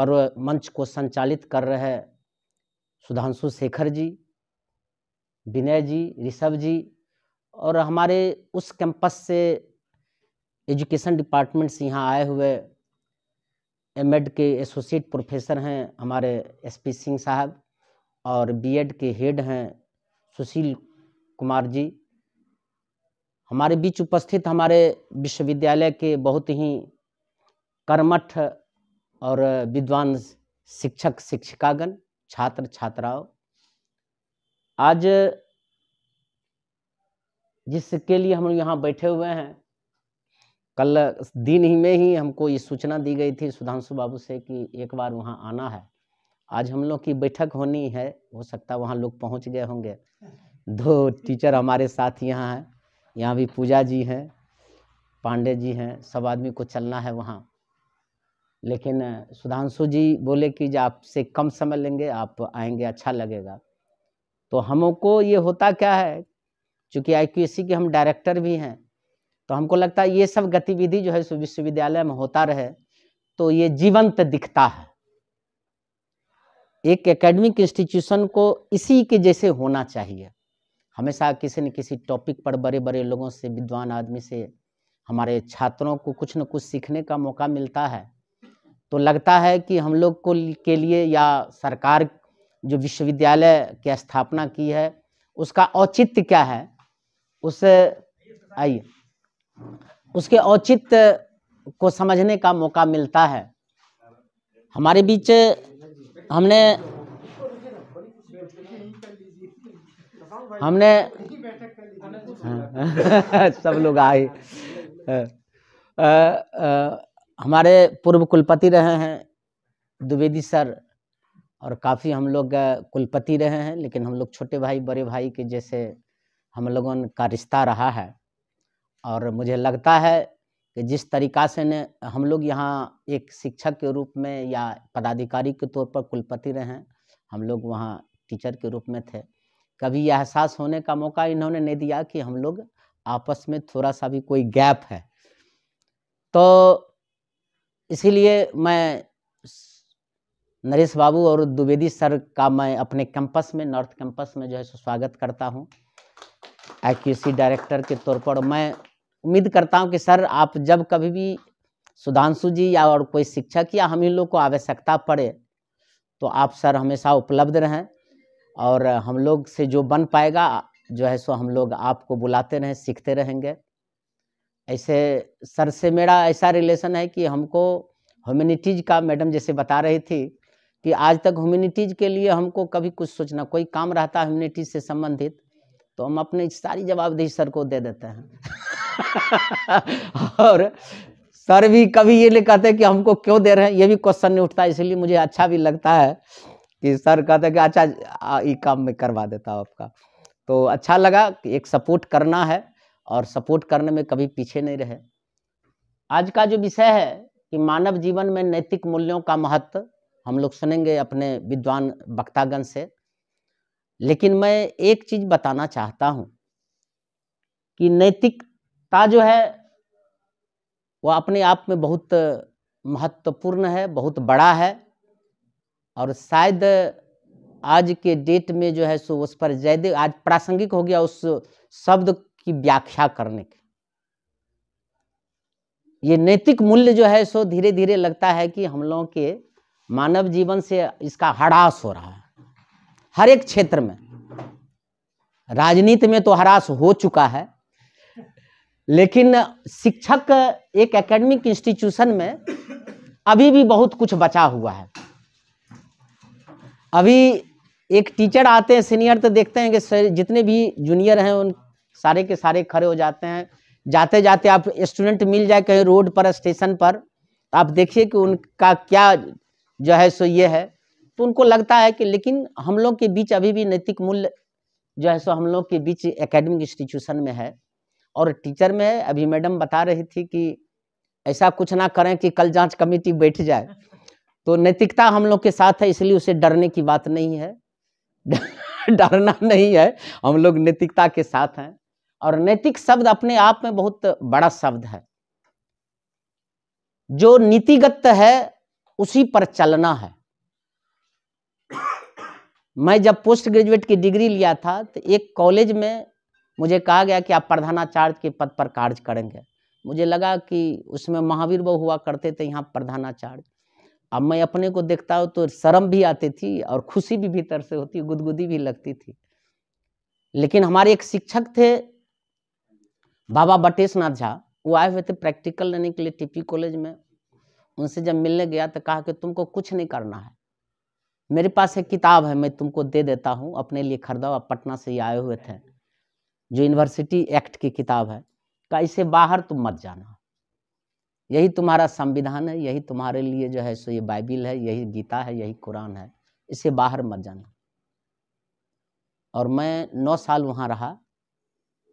पर मंच को संचालित कर रहे सुधांशु शेखर जी विनय जी ऋषभ जी और हमारे उस कैंपस से एजुकेशन डिपार्टमेंट से यहाँ आए हुए एमएड के एसोसिएट प्रोफेसर हैं हमारे एसपी सिंह साहब और बीएड के हेड हैं सुशील कुमार जी हमारे बीच उपस्थित हमारे विश्वविद्यालय के बहुत ही कर्मठ और विद्वान शिक्षक शिक्षिकागण छात्र छात्राओं आज जिसके लिए हम यहाँ बैठे हुए हैं कल दिन ही में ही हमको ये सूचना दी गई थी सुधांशु बाबू से कि एक बार वहाँ आना है आज हम लोग की बैठक होनी है हो सकता है वहाँ लोग पहुँच गए होंगे दो टीचर हमारे साथ यहाँ हैं यहाँ भी पूजा जी हैं पांडे जी हैं सब आदमी को चलना है वहाँ लेकिन सुधांशु जी बोले कि जो आपसे कम समय लेंगे आप आएंगे अच्छा लगेगा तो हमको ये होता क्या है चूँकि आई की हम डायरेक्टर भी हैं तो हमको लगता है ये सब गतिविधि जो है विश्वविद्यालय में होता रहे तो ये जीवंत दिखता है एक एकेडमिक इंस्टीट्यूशन को इसी के जैसे होना चाहिए हमेशा किसी न किसी टॉपिक पर बड़े बड़े लोगों से विद्वान आदमी से हमारे छात्रों को कुछ न कुछ सीखने का मौका मिलता है तो लगता है कि हम लोग को के लिए या सरकार जो विश्वविद्यालय की स्थापना की है उसका औचित्य क्या है उसे आइए उसके औचित्य को समझने का मौका मिलता है हमारे बीच हमने हमने *laughs* सब लोग आए हमारे पूर्व कुलपति रहे हैं द्विवेदी सर और काफ़ी हम लोग कुलपति रहे हैं लेकिन हम लोग छोटे भाई बड़े भाई के जैसे हम लोगों का रिश्ता रहा है और मुझे लगता है कि जिस तरीका से ने हम लोग यहाँ एक शिक्षक के रूप में या पदाधिकारी के तौर पर कुलपति रहे हैं हम लोग वहाँ टीचर के रूप में थे कभी यह एहसास होने का मौका इन्होंने नहीं दिया कि हम लोग आपस में थोड़ा सा भी कोई गैप है तो इसीलिए मैं नरेश बाबू और द्विवेदी सर का मैं अपने कैंपस में नॉर्थ कैंपस में जो है स्वागत करता हूँ एक्यूसी डायरेक्टर के तौर पर मैं उम्मीद करता हूँ कि सर आप जब कभी भी सुधांशु जी या और कोई शिक्षक या हम इन लोग को आवश्यकता पड़े तो आप सर हमेशा उपलब्ध रहें और हम लोग से जो बन पाएगा जो है सो हम लोग आपको बुलाते रहें सीखते रहेंगे ऐसे सर से मेरा ऐसा रिलेशन है कि हमको ह्यूमनिटीज़ का मैडम जैसे बता रही थी कि आज तक ह्यूमिनिटीज के लिए हमको कभी कुछ सोचना कोई काम रहता है ह्यूमिनिटीज से संबंधित तो हम अपनी सारी जवाबदेही सर को दे देते हैं *laughs* *laughs* और सर भी कभी ये नहीं कहते कि हमको क्यों दे रहे हैं ये भी क्वेश्चन नहीं उठता इसलिए मुझे अच्छा भी लगता है कि सर कहते हैं कि अच्छा ये काम मैं करवा देता हूँ आपका तो अच्छा लगा कि एक सपोर्ट करना है और सपोर्ट करने में कभी पीछे नहीं रहे आज का जो विषय है कि मानव जीवन में नैतिक मूल्यों का महत्व हम लोग सुनेंगे अपने विद्वान वक्तागण से लेकिन मैं एक चीज बताना चाहता हूं कि नैतिक ता जो है वह अपने आप में बहुत महत्वपूर्ण है बहुत बड़ा है और शायद आज के डेट में जो है सो उस पर ज़्यादा आज प्रासंगिक हो गया उस शब्द की व्याख्या करने के ये नैतिक मूल्य जो है सो धीरे धीरे लगता है कि हम लोगों के मानव जीवन से इसका हरास हो रहा है हर एक क्षेत्र में राजनीति में तो हरास हो चुका है लेकिन शिक्षक एक एकेडमिक इंस्टीट्यूशन में अभी भी बहुत कुछ बचा हुआ है अभी एक टीचर आते हैं सीनियर तो देखते हैं कि जितने भी जूनियर हैं उन सारे के सारे खड़े हो जाते हैं जाते जाते आप स्टूडेंट मिल जाए कहीं रोड पर स्टेशन पर तो आप देखिए कि उनका क्या जो है सो ये है तो उनको लगता है कि लेकिन हम लोग के बीच अभी भी नैतिक मूल्य जो है सो हम लोग के बीच एकेडमिक इंस्टीट्यूशन में है और टीचर में अभी मैडम बता रही थी कि ऐसा कुछ ना करें कि कल जांच कमेटी बैठ जाए तो नैतिकता हम लोग के साथ है इसलिए उसे डरने की बात नहीं है *laughs* डरना नहीं है हम लोग नैतिकता के साथ हैं और नैतिक शब्द अपने आप में बहुत बड़ा शब्द है जो नीतिगत है उसी पर चलना है मैं जब पोस्ट ग्रेजुएट की डिग्री लिया था तो एक कॉलेज में मुझे कहा गया कि आप प्रधानाचार्य के पद पर कार्य करेंगे मुझे लगा कि उसमें महावीर बहु हुआ करते थे यहाँ प्रधानाचार्य अब मैं अपने को देखता हूँ तो शर्म भी आती थी और खुशी भी भीतर से होती गुदगुदी भी लगती थी लेकिन हमारे एक शिक्षक थे बाबा नाथ झा वो आए हुए थे प्रैक्टिकल लेने के लिए टीपी कॉलेज में उनसे जब मिलने गया तो कहा कि तुमको कुछ नहीं करना है मेरे पास एक किताब है मैं तुमको दे देता हूँ अपने लिए खरीदा आप पटना से ही आए हुए थे जो यूनिवर्सिटी एक्ट की किताब है का इसे बाहर तुम मत जाना यही तुम्हारा संविधान है यही तुम्हारे लिए जो है सो ये बाइबिल है यही गीता है यही कुरान है इसे बाहर मत जाना और मैं नौ साल वहाँ रहा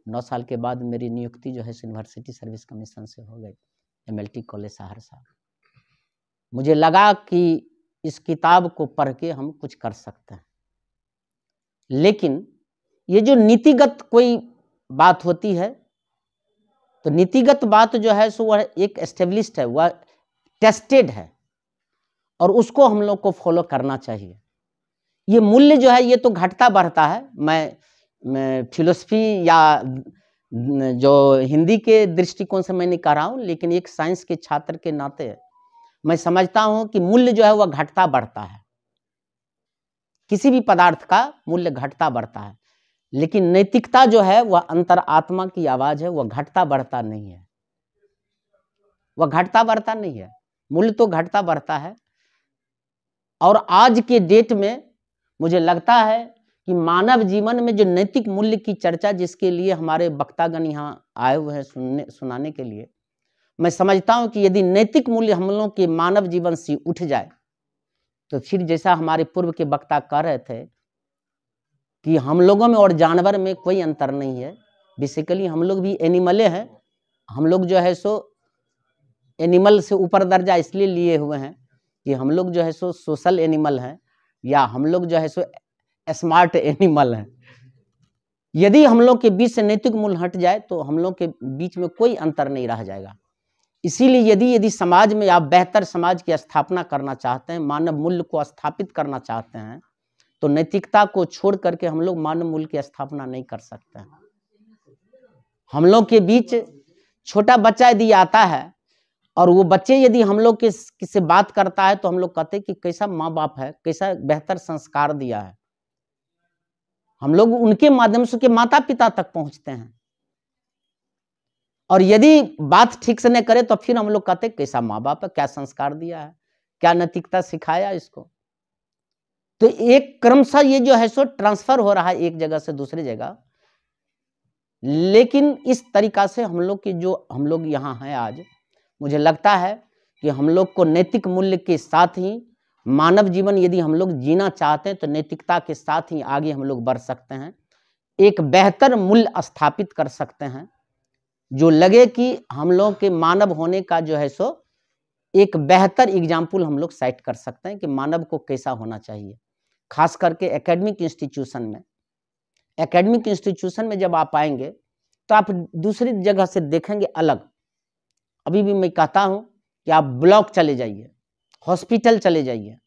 नौ साल के बाद मेरी नियुक्ति जो है यूनिवर्सिटी सर्विस कमीशन से हो गई टी कॉलेज सहरसा मुझे लगा कि इस किताब को पढ़ के हम कुछ कर सकते हैं लेकिन ये जो नीतिगत कोई बात होती है तो नीतिगत बात जो है सो वह एक एस्टेब्लिश है वह टेस्टेड है और उसको हम लोग को फॉलो करना चाहिए ये मूल्य जो है ये तो घटता बढ़ता है मैं, मैं फिलोसफी या जो हिंदी के दृष्टिकोण से मैं नहीं कह रहा हूँ लेकिन एक साइंस के छात्र के नाते मैं समझता हूँ कि मूल्य जो है वह घटता बढ़ता है किसी भी पदार्थ का मूल्य घटता बढ़ता है लेकिन नैतिकता जो है वह अंतरात्मा की आवाज है वह घटता बढ़ता नहीं है वह घटता बढ़ता नहीं है मूल्य तो घटता बढ़ता है और आज के डेट में मुझे लगता है कि मानव जीवन में जो नैतिक मूल्य की चर्चा जिसके लिए हमारे वक्तागण यहाँ आए हुए हैं सुनने सुनाने के लिए मैं समझता हूँ कि यदि नैतिक मूल्य हम लोगों के मानव जीवन से उठ जाए तो फिर जैसा हमारे पूर्व के वक्ता कह रहे थे कि हम लोगों में और जानवर में कोई अंतर नहीं है बेसिकली हम लोग भी एनिमले हैं हम लोग जो है सो एनिमल से ऊपर दर्जा इसलिए लिए हुए हैं कि हम लोग जो है सो सोशल एनिमल हैं या हम लोग जो है सो स्मार्ट एनिमल हैं यदि हम लोग के बीच से नैतिक मूल हट जाए तो हम लोग के बीच में कोई अंतर नहीं रह जाएगा इसीलिए यदि यदि समाज में आप बेहतर समाज की स्थापना करना चाहते हैं मानव मूल्य को स्थापित करना चाहते हैं तो नैतिकता को छोड़ करके हम लोग मानव मूल्य की स्थापना नहीं कर सकते हैं हम लोग के बीच छोटा बच्चा यदि आता है और वो बच्चे यदि हम लोग के बात करता है तो हम लोग कहते कि कैसा माँ बाप है कैसा बेहतर संस्कार दिया है हम लोग उनके माध्यम से के माता पिता तक पहुंचते हैं और यदि बात ठीक से नहीं करे तो फिर हम लोग कहते कैसा माँ बाप है क्या संस्कार दिया है क्या नैतिकता सिखाया इसको तो एक क्रमशः ये जो है सो ट्रांसफर हो रहा है एक जगह से दूसरी जगह लेकिन इस तरीका से हम लोग की जो हम लोग यहाँ हैं आज मुझे लगता है कि हम लोग को नैतिक मूल्य के साथ ही मानव जीवन यदि हम लोग जीना चाहते हैं तो नैतिकता के साथ ही आगे हम लोग बढ़ सकते हैं एक बेहतर मूल्य स्थापित कर सकते हैं जो लगे कि हम लोग के मानव होने का जो है सो एक बेहतर एग्जाम्पल हम लोग सेट कर सकते हैं कि मानव को कैसा होना चाहिए खास करके एकेडमिक इंस्टीट्यूशन में एकेडमिक इंस्टीट्यूशन में जब आप आएंगे तो आप दूसरी जगह से देखेंगे अलग अभी भी मैं कहता हूँ कि आप ब्लॉक चले जाइए हॉस्पिटल चले जाइए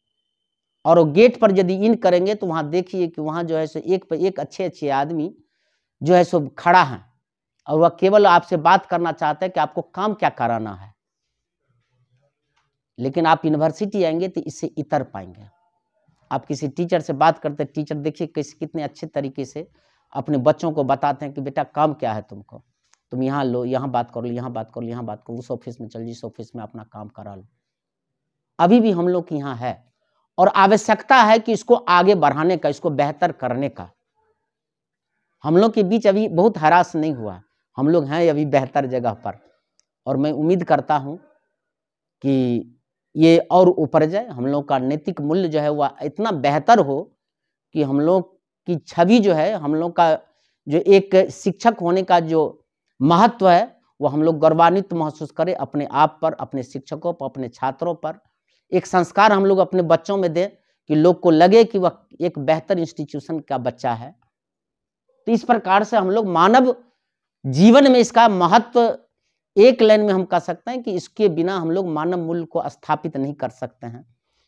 और वो गेट पर यदि इन करेंगे तो वहाँ देखिए कि वहाँ जो है सो एक पर एक अच्छे अच्छे आदमी जो है सो खड़ा है और वह केवल आपसे बात करना चाहते हैं कि आपको काम क्या कराना है लेकिन आप यूनिवर्सिटी आएंगे तो इससे इतर पाएंगे आप किसी टीचर से बात करते टीचर देखिए किस कितने अच्छे तरीके से अपने बच्चों को बताते हैं कि बेटा काम क्या है तुमको तुम यहाँ लो यहाँ बात करो यहाँ बात करो यहाँ बात करो उस ऑफिस में चल जिस ऑफिस में अपना काम करा लो अभी भी हम लोग यहाँ है और आवश्यकता है कि इसको आगे बढ़ाने का इसको बेहतर करने का हम लोग के बीच अभी बहुत हरास नहीं हुआ हम लोग हैं अभी बेहतर जगह पर और मैं उम्मीद करता हूँ कि ये और ऊपर जाए हम लोग का नैतिक मूल्य जो है वह इतना बेहतर हो कि हम लोग की छवि जो है हम लोग का जो एक शिक्षक होने का जो महत्व है वो हम लोग गौरवान्वित महसूस करें अपने आप पर अपने शिक्षकों पर अपने छात्रों पर एक संस्कार हम लोग अपने बच्चों में दें कि लोग को लगे कि वह एक बेहतर इंस्टीट्यूशन का बच्चा है तो इस प्रकार से हम लोग मानव जीवन में इसका महत्व एक लाइन में हम कह सकते हैं कि इसके बिना हम लोग मानव मूल्य को स्थापित नहीं कर सकते हैं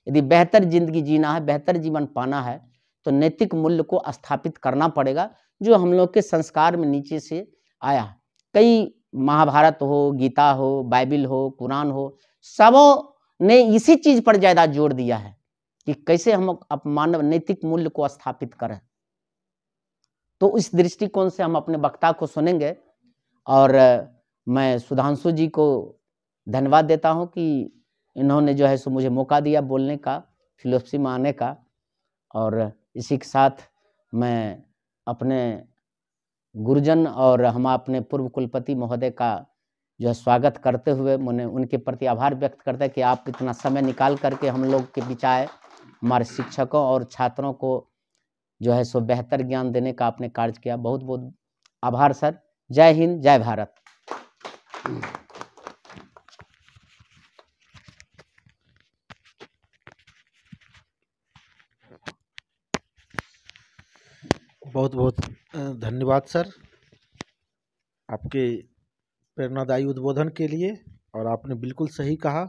यदि बेहतर जिंदगी जीना है बेहतर जीवन पाना है तो नैतिक मूल्य को स्थापित करना पड़ेगा जो हम लोग के संस्कार में नीचे से आया कई महाभारत हो गीता हो बाइबिल हो कुरान हो सबों ने इसी चीज पर ज्यादा जोर दिया है कि कैसे हम मानव नैतिक मूल्य को स्थापित करें तो इस दृष्टिकोण से हम अपने वक्ता को सुनेंगे और मैं सुधांशु जी को धन्यवाद देता हूँ कि इन्होंने जो है सो मुझे मौका दिया बोलने का फिलोसफी में आने का और इसी के साथ मैं अपने गुरुजन और हम अपने पूर्व कुलपति महोदय का जो है स्वागत करते हुए मैंने उनके प्रति आभार व्यक्त करते है कि आप इतना समय निकाल करके हम लोग के बीच आए हमारे शिक्षकों और छात्रों को जो है सो बेहतर ज्ञान देने का आपने कार्य किया बहुत बहुत आभार सर जय हिंद जय भारत बहुत बहुत धन्यवाद सर आपके प्रेरणादायी उद्बोधन के लिए और आपने बिल्कुल सही कहा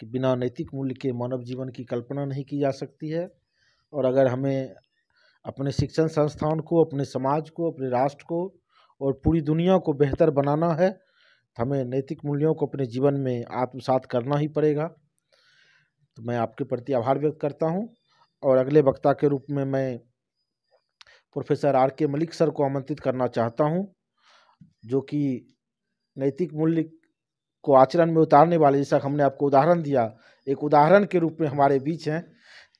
कि बिना नैतिक मूल्य के मानव जीवन की कल्पना नहीं की जा सकती है और अगर हमें अपने शिक्षण संस्थान को अपने समाज को अपने राष्ट्र को और पूरी दुनिया को बेहतर बनाना है हमें नैतिक मूल्यों को अपने जीवन में आत्मसात करना ही पड़ेगा तो मैं आपके प्रति आभार व्यक्त करता हूँ और अगले वक्ता के रूप में मैं प्रोफेसर आर के मलिक सर को आमंत्रित करना चाहता हूँ जो कि नैतिक मूल्य को आचरण में उतारने वाले जैसा हमने आपको उदाहरण दिया एक उदाहरण के रूप में हमारे बीच हैं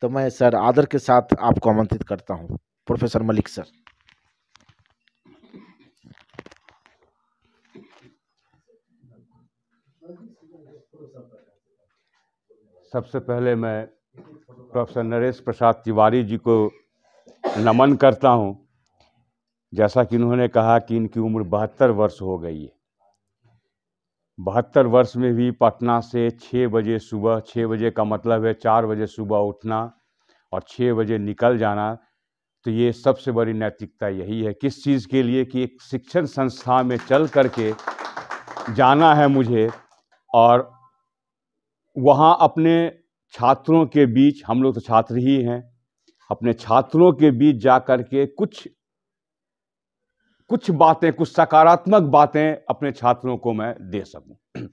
तो मैं सर आदर के साथ आपको आमंत्रित करता हूँ प्रोफेसर मलिक सर सबसे पहले मैं प्रोफेसर नरेश प्रसाद तिवारी जी को नमन करता हूं जैसा कि उन्होंने कहा कि इनकी उम्र बहत्तर वर्ष हो गई है बहत्तर वर्ष में भी पटना से छः बजे सुबह छः बजे का मतलब है चार बजे सुबह उठना और छः बजे निकल जाना तो ये सबसे बड़ी नैतिकता यही है किस चीज़ के लिए कि एक शिक्षण संस्था में चल करके जाना है मुझे और वहाँ अपने छात्रों के बीच हम लोग तो छात्र ही हैं अपने छात्रों के बीच जा कर के कुछ कुछ बातें कुछ सकारात्मक बातें अपने छात्रों को मैं दे सकूं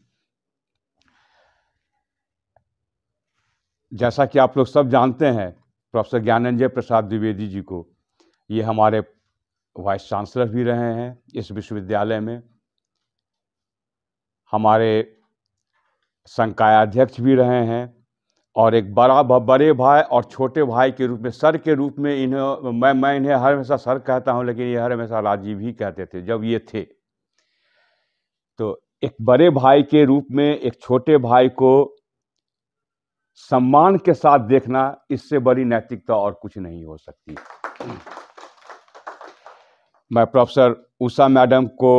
जैसा कि आप लोग सब जानते हैं प्रोफेसर ज्ञानंजय प्रसाद द्विवेदी जी को ये हमारे वाइस चांसलर भी रहे हैं इस विश्वविद्यालय में हमारे संकायाध्यक्ष भी रहे हैं और एक बड़ा बड़े भाई और छोटे भाई के रूप में सर के रूप में इन्हें मैं मैं इन्हें हर हमेशा सर कहता हूं लेकिन ये हर हमेशा राजीव ही कहते थे जब ये थे तो एक बड़े भाई के रूप में एक छोटे भाई को सम्मान के साथ देखना इससे बड़ी नैतिकता और कुछ नहीं हो सकती मैं प्रोफेसर उषा मैडम को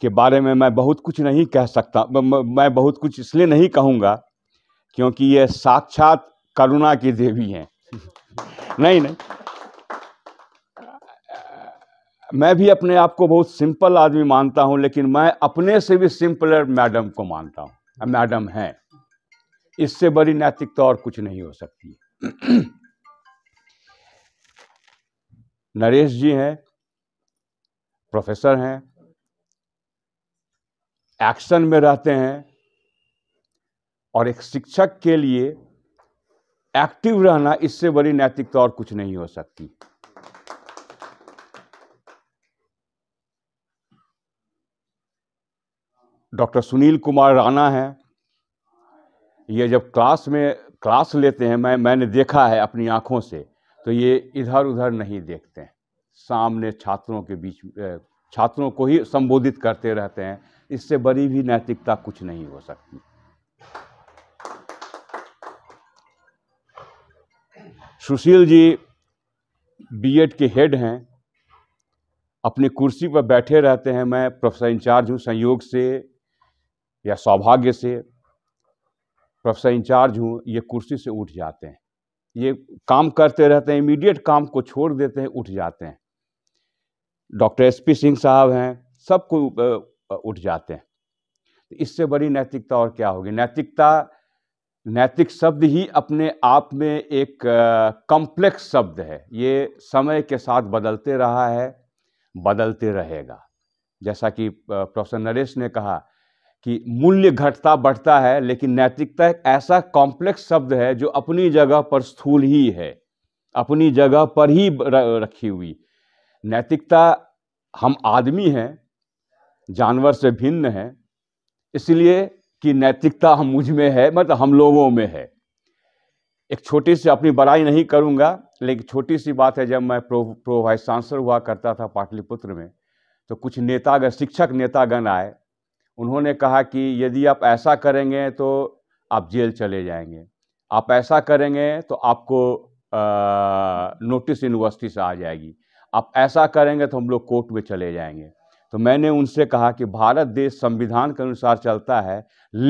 के बारे में मैं बहुत कुछ नहीं कह सकता मैं बहुत कुछ इसलिए नहीं कहूँगा क्योंकि ये साक्षात करुणा की देवी हैं नहीं नहीं मैं भी अपने आप को बहुत सिंपल आदमी मानता हूं लेकिन मैं अपने से भी सिंपलर मैडम को मानता हूं मैडम हैं इससे बड़ी नैतिकता और कुछ नहीं हो सकती नरेश जी हैं प्रोफेसर हैं एक्शन में रहते हैं और एक शिक्षक के लिए एक्टिव रहना इससे बड़ी नैतिकता और कुछ नहीं हो सकती डॉक्टर सुनील कुमार राणा हैं ये जब क्लास में क्लास लेते हैं मैं मैंने देखा है अपनी आंखों से तो ये इधर उधर नहीं देखते हैं सामने छात्रों के बीच छात्रों को ही संबोधित करते रहते हैं इससे बड़ी भी नैतिकता कुछ नहीं हो सकती सुशील जी बीएड के हेड हैं अपनी कुर्सी पर बैठे रहते हैं मैं प्रोफेसर इंचार्ज हूँ संयोग से या सौभाग्य से प्रोफेसर इंचार्ज हूँ ये कुर्सी से उठ जाते हैं ये काम करते रहते हैं इमीडिएट काम को छोड़ देते हैं उठ जाते हैं डॉक्टर एस पी सिंह साहब हैं सबको उठ जाते हैं तो इससे बड़ी नैतिकता और क्या होगी नैतिकता नैतिक शब्द ही अपने आप में एक कॉम्प्लेक्स शब्द है ये समय के साथ बदलते रहा है बदलते रहेगा जैसा कि प्रोफेसर नरेश ने कहा कि मूल्य घटता बढ़ता है लेकिन नैतिकता एक ऐसा कॉम्प्लेक्स शब्द है जो अपनी जगह पर स्थूल ही है अपनी जगह पर ही रखी हुई नैतिकता हम आदमी हैं जानवर से भिन्न है इसलिए कि नैतिकता हम मुझ में है मतलब हम लोगों में है एक छोटी सी अपनी बड़ाई नहीं करूँगा लेकिन छोटी सी बात है जब मैं प्रो प्रो वाइस चांसलर हुआ करता था पाटलिपुत्र में तो कुछ नेतागण शिक्षक नेतागण आए उन्होंने कहा कि यदि आप ऐसा करेंगे तो आप जेल चले जाएंगे आप ऐसा करेंगे तो आपको आ, नोटिस यूनिवर्सिटी से आ जाएगी आप ऐसा करेंगे तो हम लोग कोर्ट में चले जाएंगे तो मैंने उनसे कहा कि भारत देश संविधान के अनुसार चलता है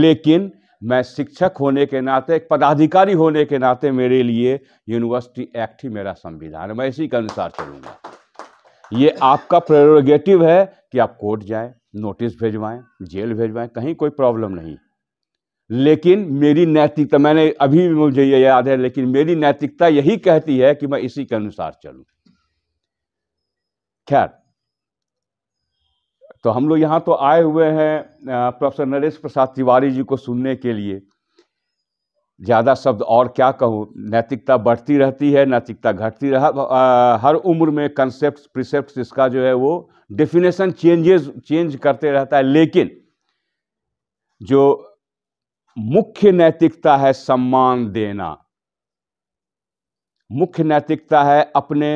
लेकिन मैं शिक्षक होने के नाते एक पदाधिकारी होने के नाते मेरे लिए यूनिवर्सिटी एक्ट ही मेरा संविधान है मैं इसी के अनुसार चलूँगा ये आपका प्रेरोगेटिव है कि आप कोर्ट जाएं नोटिस भेजवाएं जेल भेजवाएं कहीं कोई प्रॉब्लम नहीं लेकिन मेरी नैतिकता मैंने अभी भी मुझे ये याद है लेकिन मेरी नैतिकता यही कहती है कि मैं इसी के अनुसार चलूँ खैर तो हम लोग यहाँ तो आए हुए हैं प्रोफेसर नरेश प्रसाद तिवारी जी को सुनने के लिए ज़्यादा शब्द और क्या कहूँ नैतिकता बढ़ती रहती है नैतिकता घटती रहा आ, हर उम्र में कंसेप्ट प्रिसेप्ट इसका जो है वो डेफिनेशन चेंजेस चेंज करते रहता है लेकिन जो मुख्य नैतिकता है सम्मान देना मुख्य नैतिकता है अपने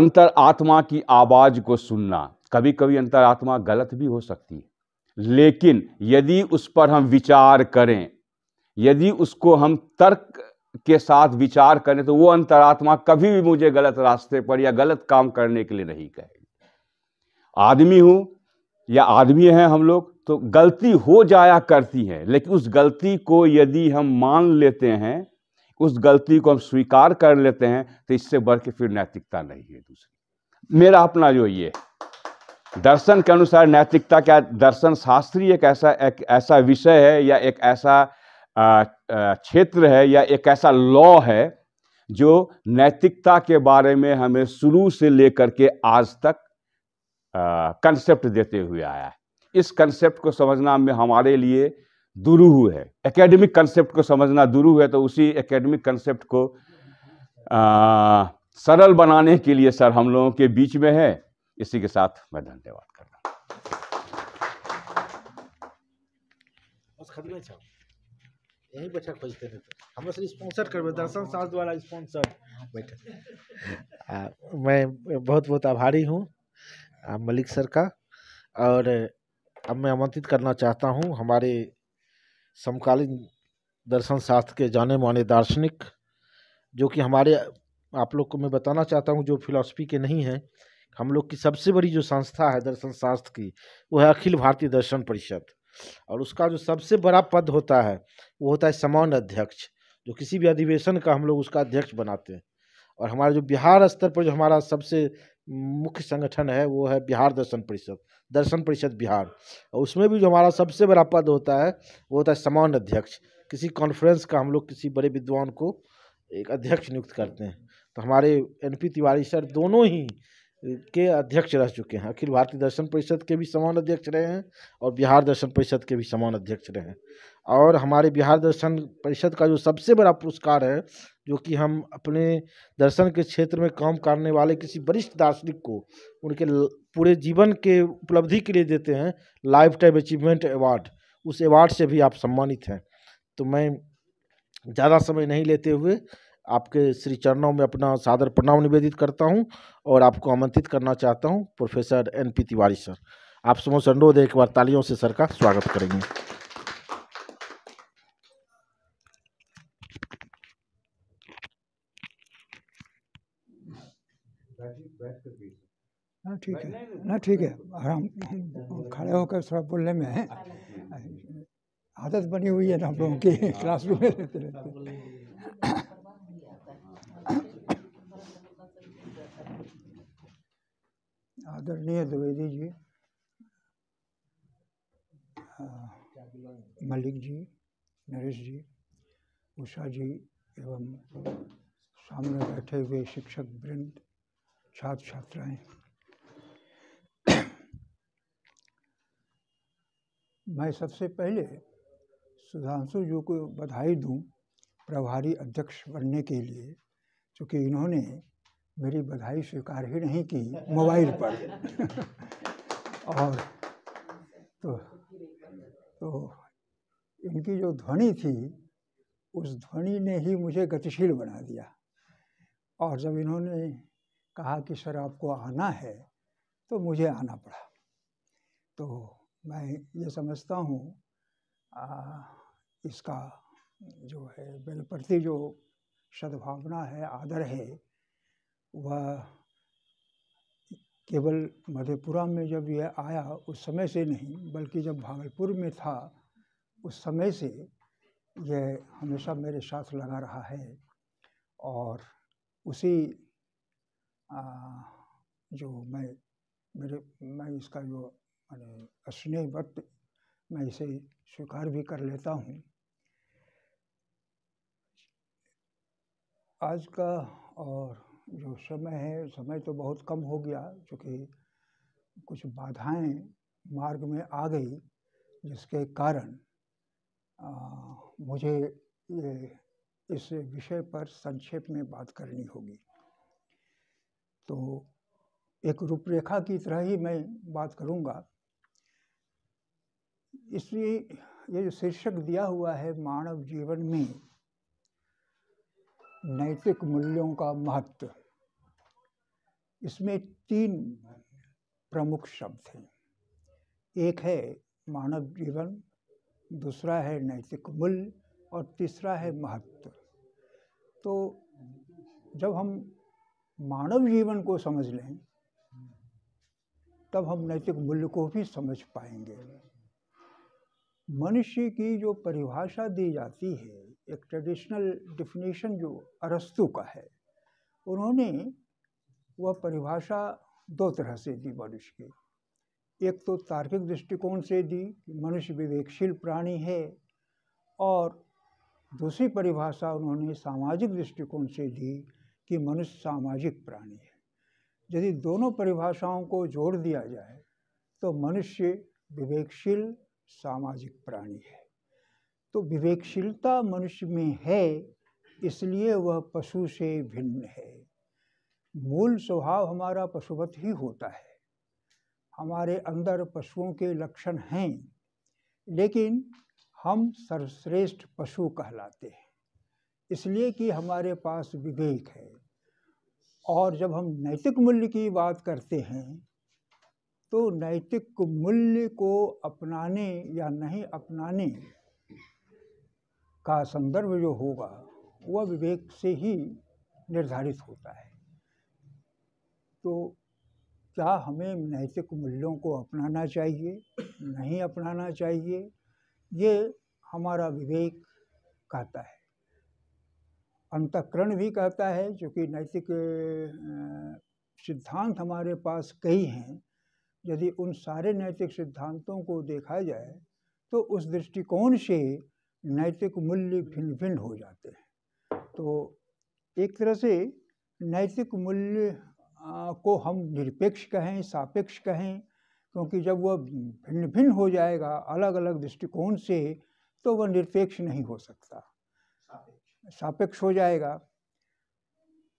अंतर आत्मा की आवाज़ को सुनना कभी कभी अंतरात्मा गलत भी हो सकती है लेकिन यदि उस पर हम विचार करें यदि उसको हम तर्क के साथ विचार करें तो वो अंतरात्मा कभी भी मुझे गलत रास्ते पर या गलत काम करने के लिए नहीं कहेगी आदमी हूँ या आदमी हैं हम लोग तो गलती हो जाया करती है लेकिन उस गलती को यदि हम मान लेते हैं उस गलती को हम स्वीकार कर लेते हैं तो इससे बढ़ के फिर नैतिकता नहीं है दूसरी मेरा अपना जो ये है दर्शन के अनुसार नैतिकता का दर्शन शास्त्री एक ऐसा एक ऐसा विषय है या एक ऐसा क्षेत्र है या एक ऐसा लॉ है जो नैतिकता के बारे में हमें शुरू से लेकर के आज तक कंसेप्ट देते हुए आया है इस कंसेप्ट को समझना में हमारे लिए दुरूह है एकेडमिक कंसेप्ट को समझना दुरूह है तो उसी एकेडमिक कंसेप्ट को आ, सरल बनाने के लिए सर हम लोगों के बीच में है इसी के साथ मैं धन्यवाद रहा हूँ यही खोजते रहते स्पॉन्सर दर्शन सास द्वारा स्पॉन्सर मैं बहुत बहुत आभारी हूँ मलिक सर का और अब मैं आमंत्रित करना चाहता हूँ हमारे समकालीन दर्शन शास्त्र के जाने माने दार्शनिक जो कि हमारे आप लोग को मैं बताना चाहता हूँ जो फिलॉसफी के नहीं हैं हम लोग की सबसे बड़ी जो संस्था है दर्शन शास्त्र की वो है अखिल भारतीय दर्शन परिषद और उसका जो सबसे बड़ा पद होता है वो होता है समान अध्यक्ष जो किसी भी अधिवेशन का हम लोग उसका अध्यक्ष बनाते हैं और हमारे जो बिहार स्तर पर जो हमारा सबसे मुख्य संगठन है वो है बिहार दर्शन परिषद दर्शन परिषद बिहार और उसमें भी जो हमारा सबसे बड़ा पद होता है वो होता है समान अध्यक्ष किसी कॉन्फ्रेंस का हम लोग किसी बड़े विद्वान को एक अध्यक्ष नियुक्त करते हैं तो हमारे एन पी तिवारी सर दोनों ही के अध्यक्ष रह चुके हैं अखिल भारतीय दर्शन परिषद के भी समान अध्यक्ष रहे हैं और बिहार दर्शन परिषद के भी समान अध्यक्ष रहे हैं और हमारे बिहार दर्शन परिषद का जो सबसे बड़ा पुरस्कार है जो कि हम अपने दर्शन के क्षेत्र में काम करने वाले किसी वरिष्ठ दार्शनिक को उनके पूरे जीवन के उपलब्धि के लिए देते हैं लाइफ टाइम अचीवमेंट अवार्ड उस अवार्ड से भी आप सम्मानित हैं तो मैं ज़्यादा समय नहीं लेते हुए आपके श्री चरणों में अपना सादर प्रणाम निवेदित करता हूं और आपको आमंत्रित करना चाहता हूं professor N P Tiwari sir आप समोस अनुरोध एक बार तालियों से सर का स्वागत करेंगे ना हाँ, ठीक है ना हाँ, ठीक है आराम खड़े होकर थोड़ा बोलने में आदत बनी हुई है ना हम लोगों की हाँ, क्लासरूम में रहते रहते आदरणीय द्विवेदी जी मलिक जी नरेश जी उषा जी एवं सामने बैठे हुए शिक्षक वृंद छात्र छात्राएं मैं सबसे पहले सुधांशु जी को बधाई दूं प्रभारी अध्यक्ष बनने के लिए क्योंकि इन्होंने मेरी बधाई स्वीकार ही नहीं की *laughs* मोबाइल पर *laughs* और तो तो इनकी जो ध्वनि थी उस ध्वनि ने ही मुझे गतिशील बना दिया और जब इन्होंने कहा कि सर आपको आना है तो मुझे आना पड़ा तो मैं ये समझता हूँ इसका जो है बेलप्रति जो सद्भावना है आदर है वह केवल मधेपुरा में जब यह आया उस समय से नहीं बल्कि जब भागलपुर में था उस समय से यह हमेशा मेरे साथ लगा रहा है और उसी जो मैं मेरे मैं इसका जो मैंने स्नेह वक्त मैं इसे स्वीकार भी कर लेता हूँ आज का और जो समय है समय तो बहुत कम हो गया चूँकि कुछ बाधाएं मार्ग में आ गई जिसके कारण आ, मुझे ये इस विषय पर संक्षेप में बात करनी होगी तो एक रूपरेखा की तरह ही मैं बात करूंगा इसलिए ये जो शीर्षक दिया हुआ है मानव जीवन में नैतिक मूल्यों का महत्व इसमें तीन प्रमुख शब्द हैं एक है मानव जीवन दूसरा है नैतिक मूल्य और तीसरा है महत्व तो जब हम मानव जीवन को समझ लें तब हम नैतिक मूल्य को भी समझ पाएंगे मनुष्य की जो परिभाषा दी जाती है एक ट्रेडिशनल डिफिनेशन जो अरस्तु का है उन्होंने वह परिभाषा दो तरह से दी मनुष्य की एक तो तार्किक दृष्टिकोण से दी कि मनुष्य विवेकशील प्राणी है और दूसरी परिभाषा उन्होंने सामाजिक दृष्टिकोण से दी कि मनुष्य सामाजिक प्राणी है यदि दोनों परिभाषाओं को जोड़ दिया जाए तो मनुष्य विवेकशील सामाजिक प्राणी है तो विवेकशीलता मनुष्य में है इसलिए वह पशु से भिन्न है मूल स्वभाव हमारा पशुवत ही होता है हमारे अंदर पशुओं के लक्षण हैं लेकिन हम सर्वश्रेष्ठ पशु कहलाते हैं इसलिए कि हमारे पास विवेक है और जब हम नैतिक मूल्य की बात करते हैं तो नैतिक मूल्य को अपनाने या नहीं अपनाने का संदर्भ जो होगा वह विवेक से ही निर्धारित होता है तो क्या हमें नैतिक मूल्यों को अपनाना चाहिए नहीं अपनाना चाहिए ये हमारा विवेक कहता है अंतकरण भी कहता है जो कि नैतिक सिद्धांत हमारे पास कई हैं यदि उन सारे नैतिक सिद्धांतों को देखा जाए तो उस दृष्टिकोण से नैतिक मूल्य भिन्न भिन्न हो जाते हैं तो एक तरह से नैतिक मूल्य को हम निरपेक्ष कहें सापेक्ष कहें क्योंकि जब वह भिन्न भिन्न हो जाएगा अलग अलग दृष्टिकोण से तो वह निरपेक्ष नहीं हो सकता सापेक्ष हो जाएगा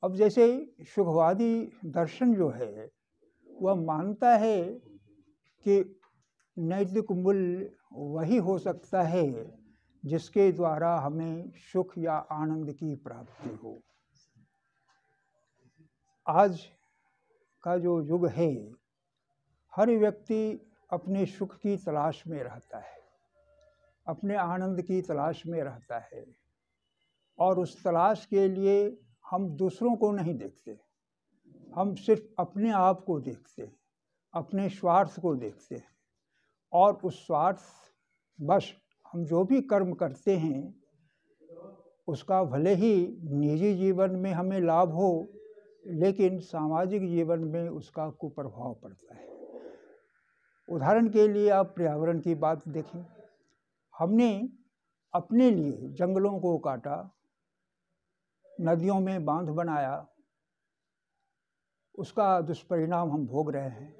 अब जैसे सुखवादी दर्शन जो है वह मानता है कि नैतिक मूल्य वही हो सकता है जिसके द्वारा हमें सुख या आनंद की प्राप्ति हो आज का जो युग है हर व्यक्ति अपने सुख की तलाश में रहता है अपने आनंद की तलाश में रहता है और उस तलाश के लिए हम दूसरों को नहीं देखते हम सिर्फ अपने आप को देखते हैं अपने स्वार्थ को देखते हैं और उस स्वार्थ बस हम जो भी कर्म करते हैं उसका भले ही निजी जीवन में हमें लाभ हो लेकिन सामाजिक जीवन में उसका कुप्रभाव पड़ता है उदाहरण के लिए आप पर्यावरण की बात देखें हमने अपने लिए जंगलों को काटा नदियों में बांध बनाया उसका दुष्परिणाम हम भोग रहे हैं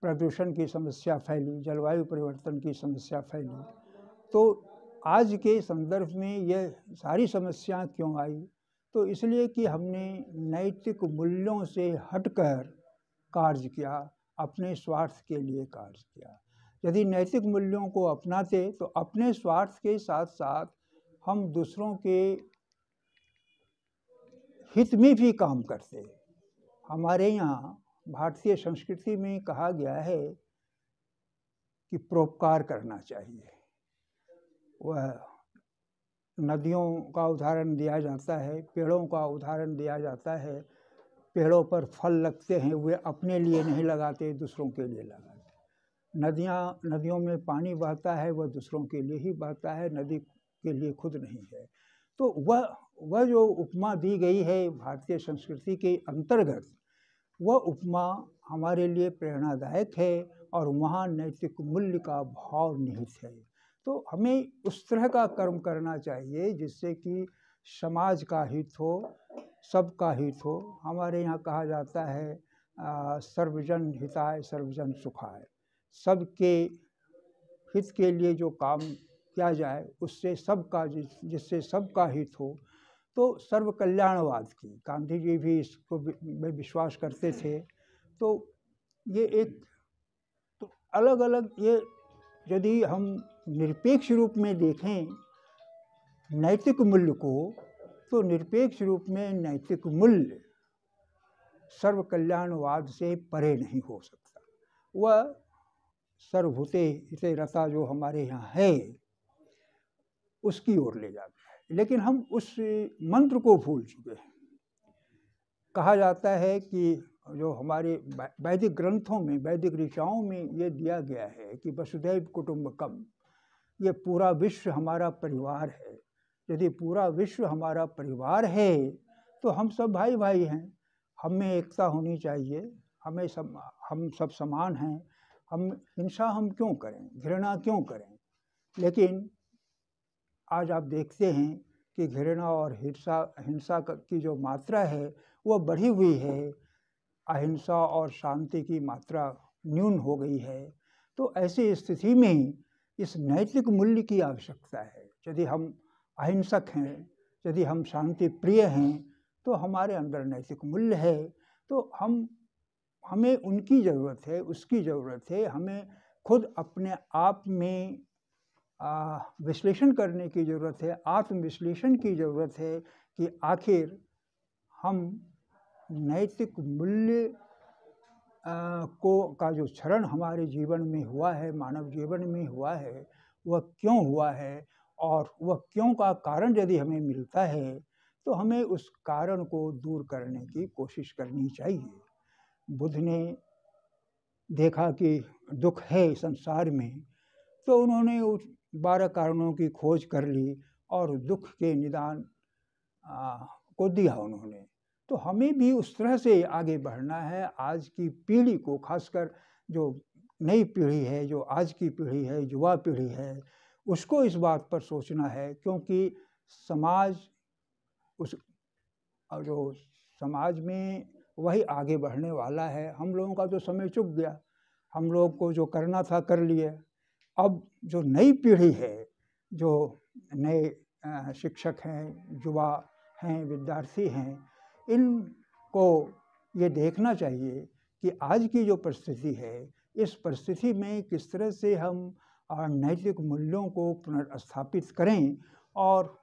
प्रदूषण की समस्या फैली जलवायु परिवर्तन की समस्या फैली तो आज के संदर्भ में यह सारी समस्याएं क्यों आई तो इसलिए कि हमने नैतिक मूल्यों से हटकर कार्य किया अपने स्वार्थ के लिए कार्य किया यदि नैतिक मूल्यों को अपनाते तो अपने स्वार्थ के साथ साथ हम दूसरों के हित में भी काम करते हमारे यहाँ भारतीय संस्कृति में कहा गया है कि परोपकार करना चाहिए वह नदियों का उदाहरण दिया जाता है पेड़ों का उदाहरण दिया जाता है पेड़ों पर फल लगते हैं वे अपने लिए नहीं लगाते दूसरों के लिए लगाते नदियाँ नदियों में पानी बहता है वह दूसरों के लिए ही बहता है नदी के लिए खुद नहीं है तो वह वह जो उपमा दी गई है भारतीय संस्कृति के अंतर्गत वह उपमा हमारे लिए प्रेरणादायक है और वहाँ नैतिक मूल्य का भाव निहित है तो हमें उस तरह का कर्म करना चाहिए जिससे कि समाज का हित हो सबका हित हो हमारे यहाँ कहा जाता है सर्वजन हिताय सर्वजन सुखाय सबके हित के लिए जो काम किया जाए उससे सबका जिस जिससे सबका हित हो तो सर्वकल्याणवाद की गांधी जी भी इसको में विश्वास करते थे तो ये एक तो अलग अलग ये यदि हम निरपेक्ष रूप में देखें नैतिक मूल्य को तो निरपेक्ष रूप में नैतिक मूल्य सर्वकल्याणवाद से परे नहीं हो सकता वह सर्वभूते इसे रता जो हमारे यहाँ है उसकी ओर ले जाता है लेकिन हम उस मंत्र को भूल चुके हैं कहा जाता है कि जो हमारे वैदिक ग्रंथों में वैदिक ऋषाओं में ये दिया गया है कि वसुदैव कुटुम्बकम ये पूरा विश्व हमारा परिवार है यदि पूरा विश्व हमारा परिवार है तो हम सब भाई भाई हैं हम में एकता होनी चाहिए हमें सब हम सब समान हैं हम हिंसा हम क्यों करें घृणा क्यों करें लेकिन आज आप देखते हैं कि घृणा और हिंसा हिंसा की जो मात्रा है वो बढ़ी हुई है अहिंसा और शांति की मात्रा न्यून हो गई है तो ऐसी स्थिति में ही इस नैतिक मूल्य की आवश्यकता है यदि हम अहिंसक हैं यदि हम शांति प्रिय हैं तो हमारे अंदर नैतिक मूल्य है तो हम हमें उनकी ज़रूरत है उसकी ज़रूरत है हमें खुद अपने आप में विश्लेषण करने की ज़रूरत है आत्मविश्लेषण की ज़रूरत है कि आखिर हम नैतिक मूल्य को का जो क्षरण हमारे जीवन में हुआ है मानव जीवन में हुआ है वह क्यों हुआ है और वह क्यों का कारण यदि हमें मिलता है तो हमें उस कारण को दूर करने की कोशिश करनी चाहिए बुद्ध ने देखा कि दुख है संसार में तो उन्होंने उस बारह कारणों की खोज कर ली और दुख के निदान आ, को दिया उन्होंने तो हमें भी उस तरह से आगे बढ़ना है आज की पीढ़ी को खासकर जो नई पीढ़ी है जो आज की पीढ़ी है युवा पीढ़ी है उसको इस बात पर सोचना है क्योंकि समाज उस जो समाज में वही आगे बढ़ने वाला है हम लोगों का तो समय चुक गया हम लोग को जो करना था कर लिए अब जो नई पीढ़ी है जो नए शिक्षक हैं युवा हैं विद्यार्थी हैं इनको ये देखना चाहिए कि आज की जो परिस्थिति है इस परिस्थिति में किस तरह से हम नैतिक मूल्यों को पुनर्स्थापित करें और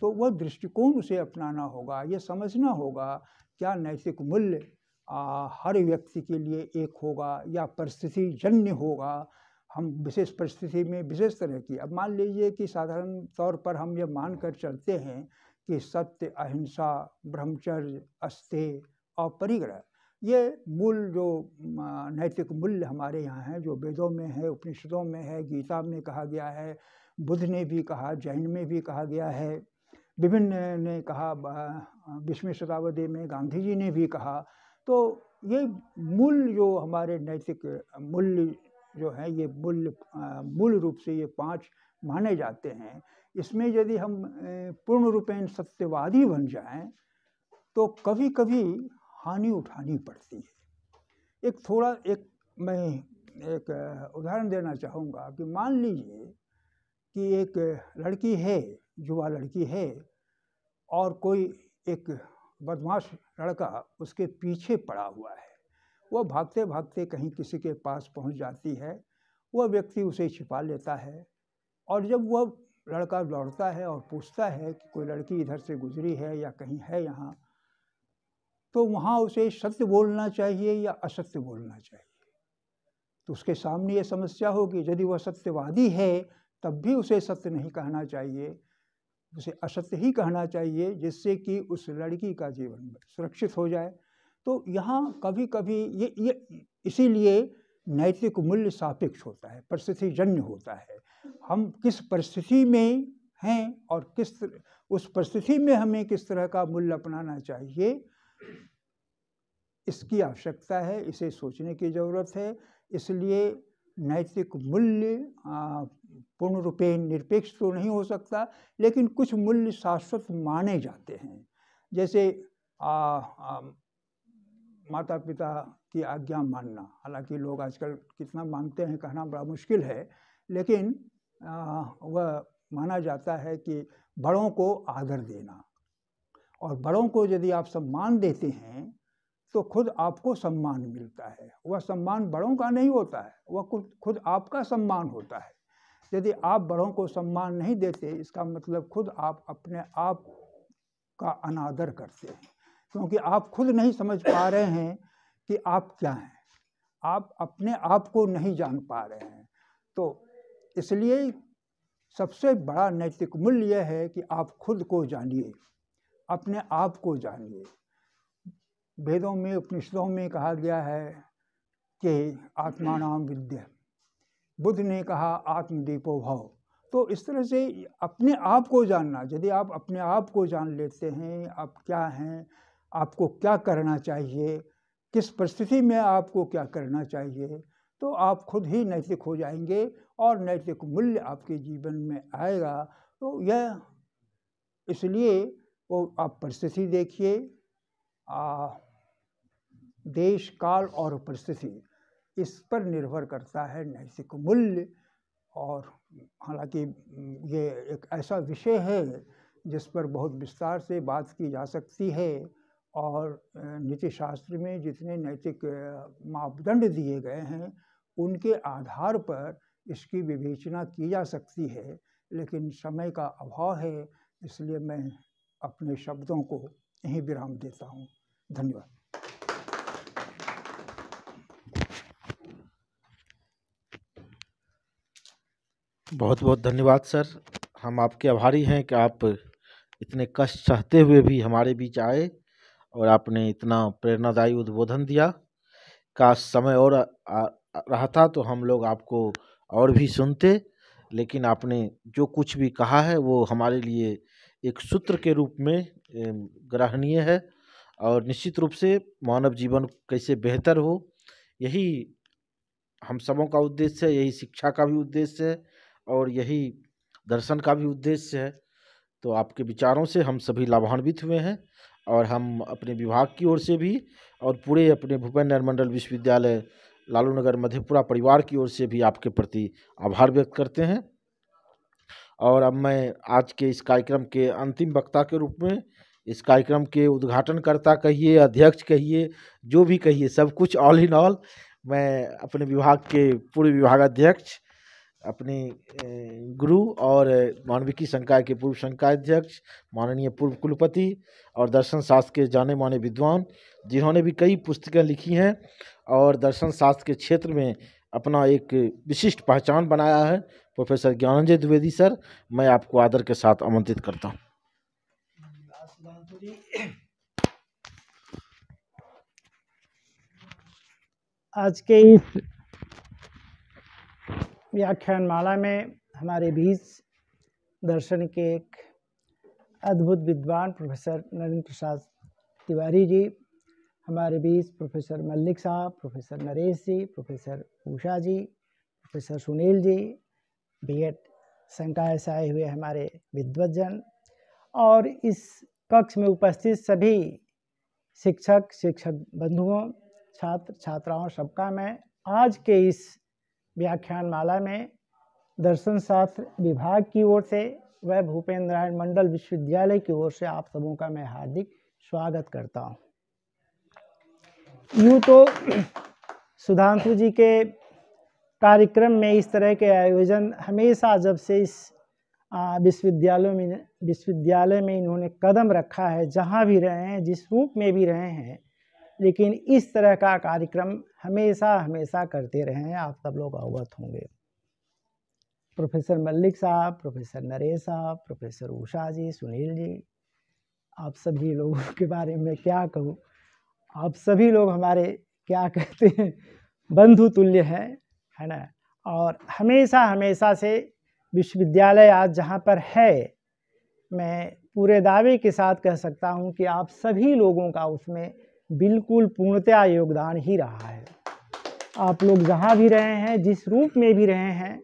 तो वह दृष्टिकोण उसे अपनाना होगा ये समझना होगा क्या नैतिक मूल्य हर व्यक्ति के लिए एक होगा या परिस्थिति जन्य होगा हम विशेष परिस्थिति में विशेष तरह की अब मान लीजिए कि साधारण तौर पर हम ये मान कर चलते हैं कि सत्य अहिंसा ब्रह्मचर्य अस्तेय और परिग्रह ये मूल जो नैतिक मूल्य हमारे यहाँ हैं जो वेदों में है उपनिषदों में है गीता में कहा गया है बुद्ध ने भी कहा जैन में भी कहा गया है विभिन्न ने कहा बीसवीं शताब्दी में गांधी जी ने भी कहा तो ये मूल जो हमारे नैतिक मूल्य जो है ये मूल्य मूल रूप से ये पांच माने जाते हैं इसमें यदि हम पूर्ण रूपेण सत्यवादी बन जाएं तो कभी कभी हानि उठानी पड़ती है एक थोड़ा एक मैं एक उदाहरण देना चाहूँगा कि मान लीजिए कि एक लड़की है युवा लड़की है और कोई एक बदमाश लड़का उसके पीछे पड़ा हुआ है वह भागते भागते कहीं किसी के पास पहुंच जाती है वह व्यक्ति उसे छिपा लेता है और जब वह लड़का दौड़ता है और पूछता है कि कोई लड़की इधर से गुजरी है या कहीं है यहाँ तो वहाँ उसे सत्य बोलना चाहिए या असत्य बोलना चाहिए तो उसके सामने ये समस्या होगी यदि वह सत्यवादी है तब भी उसे सत्य नहीं कहना चाहिए उसे असत्य ही कहना चाहिए जिससे कि उस लड़की का जीवन सुरक्षित हो जाए तो यहाँ कभी कभी ये ये इसीलिए नैतिक मूल्य सापेक्ष होता है परिस्थितिजन्य होता है हम किस परिस्थिति में हैं और किस उस परिस्थिति में हमें किस तरह का मूल्य अपनाना चाहिए इसकी आवश्यकता है इसे सोचने की ज़रूरत है इसलिए नैतिक मूल्य पूर्ण रूपे निरपेक्ष तो नहीं हो सकता लेकिन कुछ मूल्य शाश्वत माने जाते हैं जैसे आ, आ, माता पिता की आज्ञा मानना हालांकि लोग आजकल कितना मानते हैं कहना बड़ा मुश्किल है लेकिन वह माना जाता है कि बड़ों को आदर देना और बड़ों को यदि आप सम्मान देते हैं तो खुद आपको सम्मान मिलता है वह सम्मान बड़ों का नहीं होता है वह खुद खुद आपका सम्मान होता है यदि आप बड़ों को सम्मान नहीं देते इसका मतलब खुद आप अपने आप का अनादर करते हैं क्योंकि आप खुद नहीं समझ पा रहे हैं कि आप क्या हैं आप अपने आप को नहीं जान पा रहे हैं तो इसलिए सबसे बड़ा नैतिक मूल्य यह है कि आप खुद को जानिए अपने आप को जानिए वेदों में उपनिषदों में कहा गया है कि आत्मा नाम विद्या बुद्ध ने कहा आत्मदीपो भाव तो इस तरह से अपने आप को जानना यदि आप अपने आप को जान लेते हैं आप क्या हैं आपको क्या करना चाहिए किस परिस्थिति में आपको क्या करना चाहिए तो आप खुद ही नैतिक हो जाएंगे और नैतिक मूल्य आपके जीवन में आएगा तो यह इसलिए वो आप परिस्थिति देखिए देश काल और परिस्थिति इस पर निर्भर करता है नैतिक मूल्य और हालांकि ये एक ऐसा विषय है जिस पर बहुत विस्तार से बात की जा सकती है और नीति शास्त्र में जितने नैतिक मापदंड दिए गए हैं उनके आधार पर इसकी विवेचना की जा सकती है लेकिन समय का अभाव है इसलिए मैं अपने शब्दों को यहीं विराम देता हूँ धन्यवाद बहुत बहुत धन्यवाद सर हम आपके आभारी हैं कि आप इतने कष्ट सहते हुए भी हमारे बीच आए और आपने इतना प्रेरणादायी उद्बोधन दिया काश समय और रहा था तो हम लोग आपको और भी सुनते लेकिन आपने जो कुछ भी कहा है वो हमारे लिए एक सूत्र के रूप में ग्रहणीय है और निश्चित रूप से मानव जीवन कैसे बेहतर हो यही हम सबों का उद्देश्य है यही शिक्षा का भी उद्देश्य है और यही दर्शन का भी उद्देश्य है तो आपके विचारों से हम सभी लाभान्वित हुए हैं और हम अपने विभाग की ओर से भी और पूरे अपने भूपेन्द्र नारायण मंडल विश्वविद्यालय लालू नगर मधेपुरा परिवार की ओर से भी आपके प्रति आभार व्यक्त करते हैं और अब मैं आज के इस कार्यक्रम के अंतिम वक्ता के रूप में इस कार्यक्रम के उद्घाटनकर्ता कहिए अध्यक्ष कहिए जो भी कहिए सब कुछ ऑल इन ऑल मैं अपने विभाग के पूर्व विभागाध्यक्ष अपने गुरु और मानविकी संकाय के पूर्व संकायाध्यक्ष माननीय पूर्व कुलपति और दर्शन शास्त्र के जाने माने विद्वान जिन्होंने भी कई पुस्तकें लिखी हैं और दर्शन शास्त्र के क्षेत्र में अपना एक विशिष्ट पहचान बनाया है प्रोफेसर ज्ञानंजय द्विवेदी सर मैं आपको आदर के साथ आमंत्रित करता हूँ आज के इस व्याख्यान माला में हमारे बीच दर्शन के एक अद्भुत विद्वान प्रोफेसर नरेंद्र प्रसाद तिवारी जी हमारे बीच professor Mallik sahab professor Naresh ji professor Usha ji professor Sunil ji B Ed संकाय से आए हुए हमारे विद्वजन और इस कक्ष में उपस्थित सभी शिक्षक शिक्षक बंधुओं छात्र छात्राओं सबका मैं आज के इस व्याख्यान माला में दर्शन शास्त्र विभाग की ओर से वह भूपेंद्र नारायण मंडल विश्वविद्यालय की ओर से आप सबों का मैं हार्दिक स्वागत करता हूँ यूँ तो सुधांशु जी के कार्यक्रम में इस तरह के आयोजन हमेशा जब से इस विश्वविद्यालय में विश्वविद्यालय में इन्होंने कदम रखा है जहाँ भी रहे हैं जिस रूप में भी रहे हैं लेकिन इस तरह का कार्यक्रम हमेशा हमेशा करते रहें आप सब लोग अवगत होंगे professor Mallik sahab professor Naresh sahab professor Usha ji Sunil ji आप सभी लोगों के बारे में क्या कहूँ आप सभी लोग हमारे क्या कहते हैं बंधु तुल्य हैं है ना और हमेशा हमेशा से विश्वविद्यालय आज जहाँ पर है मैं पूरे दावे के साथ कह सकता हूँ कि आप सभी लोगों का उसमें बिल्कुल पूर्णतया योगदान ही रहा है आप लोग जहाँ भी रहे हैं जिस रूप में भी रहे हैं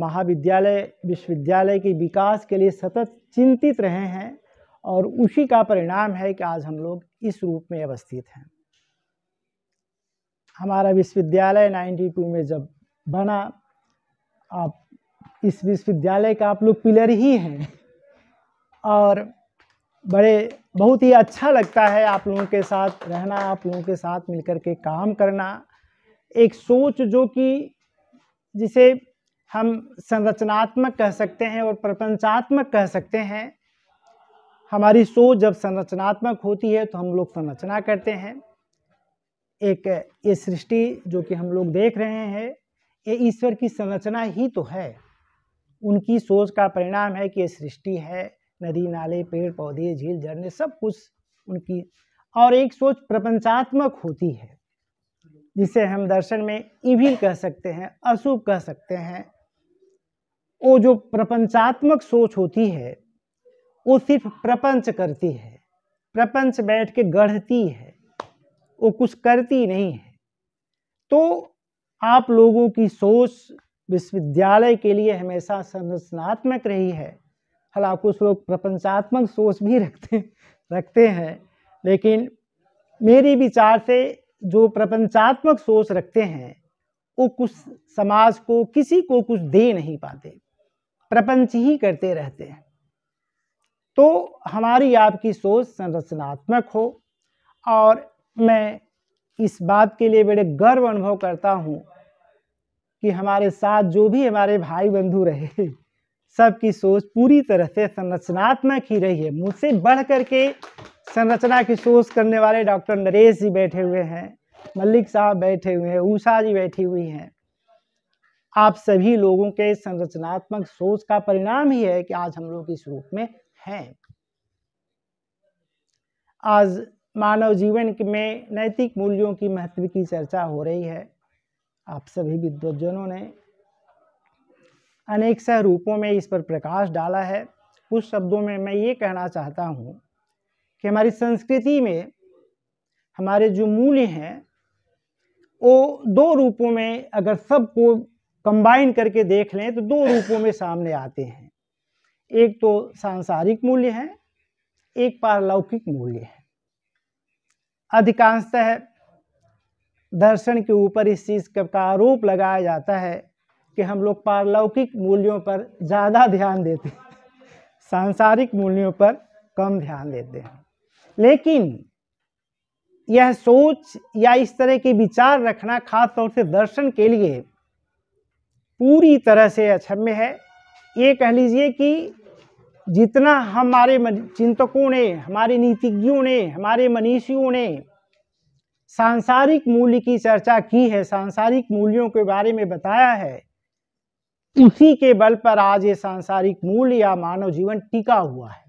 महाविद्यालय विश्वविद्यालय के विकास के लिए सतत चिंतित रहे हैं और उसी का परिणाम है कि आज हम लोग इस रूप में अवस्थित हैं हमारा विश्वविद्यालय 92 में जब बना आप इस विश्वविद्यालय का आप लोग पिलर ही हैं और बड़े बहुत ही अच्छा लगता है आप लोगों के साथ रहना आप लोगों के साथ मिलकर के काम करना एक सोच जो कि जिसे हम संरचनात्मक कह सकते हैं और प्रपंचात्मक कह सकते हैं हमारी सोच जब संरचनात्मक होती है तो हम लोग संरचना करते हैं एक ये सृष्टि जो कि हम लोग देख रहे हैं ये ईश्वर की संरचना ही तो है उनकी सोच का परिणाम है कि ये सृष्टि है नदी नाले पेड़ पौधे झील झरने सब कुछ उनकी और एक सोच प्रपंचात्मक होती है जिसे हम दर्शन में इविल कह सकते हैं अशुभ कह सकते हैं वो जो प्रपंचात्मक सोच होती है वो सिर्फ प्रपंच करती है प्रपंच बैठ के गढ़ती है वो कुछ करती नहीं है तो आप लोगों की सोच विश्वविद्यालय के लिए हमेशा संरचनात्मक रही है हालांकि कुछ लोग प्रपंचात्मक सोच भी रखते रखते हैं लेकिन मेरे विचार से जो प्रपंचात्मक सोच रखते हैं वो कुछ समाज को किसी को कुछ दे नहीं पाते प्रपंच ही करते रहते हैं तो हमारी आपकी सोच संरचनात्मक हो और मैं इस बात के लिए बड़े गर्व अनुभव करता हूँ कि हमारे साथ जो भी हमारे भाई बंधु रहे सबकी सोच पूरी तरह से संरचनात्मक ही रही है मुझसे बढ़ करके संरचना की सोच करने वाले डॉक्टर नरेश जी बैठे हुए हैं मल्लिक साहब बैठे हुए हैं उषा जी बैठी हुई हैं आप सभी लोगों के संरचनात्मक सोच का परिणाम ही है कि आज हम लोग इस रूप में हैं आज मानव जीवन में नैतिक मूल्यों की महत्व की चर्चा हो रही है आप सभी विद्वजनों ने अनेक सह रूपों में इस पर प्रकाश डाला है कुछ शब्दों में मैं ये कहना चाहता हूँ कि हमारी संस्कृति में हमारे जो मूल्य हैं वो दो रूपों में अगर सबको कंबाइन करके देख लें तो दो रूपों में सामने आते हैं एक तो सांसारिक मूल्य है एक पारलौकिक मूल्य है अधिकांशतः दर्शन के ऊपर इस चीज़ का आरोप लगाया जाता है कि हम लोग पारलौकिक मूल्यों पर ज़्यादा ध्यान देते हैं सांसारिक मूल्यों पर कम ध्यान देते हैं लेकिन यह सोच या इस तरह के विचार रखना खास तौर से दर्शन के लिए पूरी तरह से अक्षम्य है ये कह लीजिए कि जितना हमारे चिंतकों ने हमारे नीतिज्ञों ने हमारे मनीषियों ने सांसारिक मूल्य की चर्चा की है सांसारिक मूल्यों के बारे में बताया है उसी के बल पर आज ये सांसारिक मूल या मानव जीवन टिका हुआ है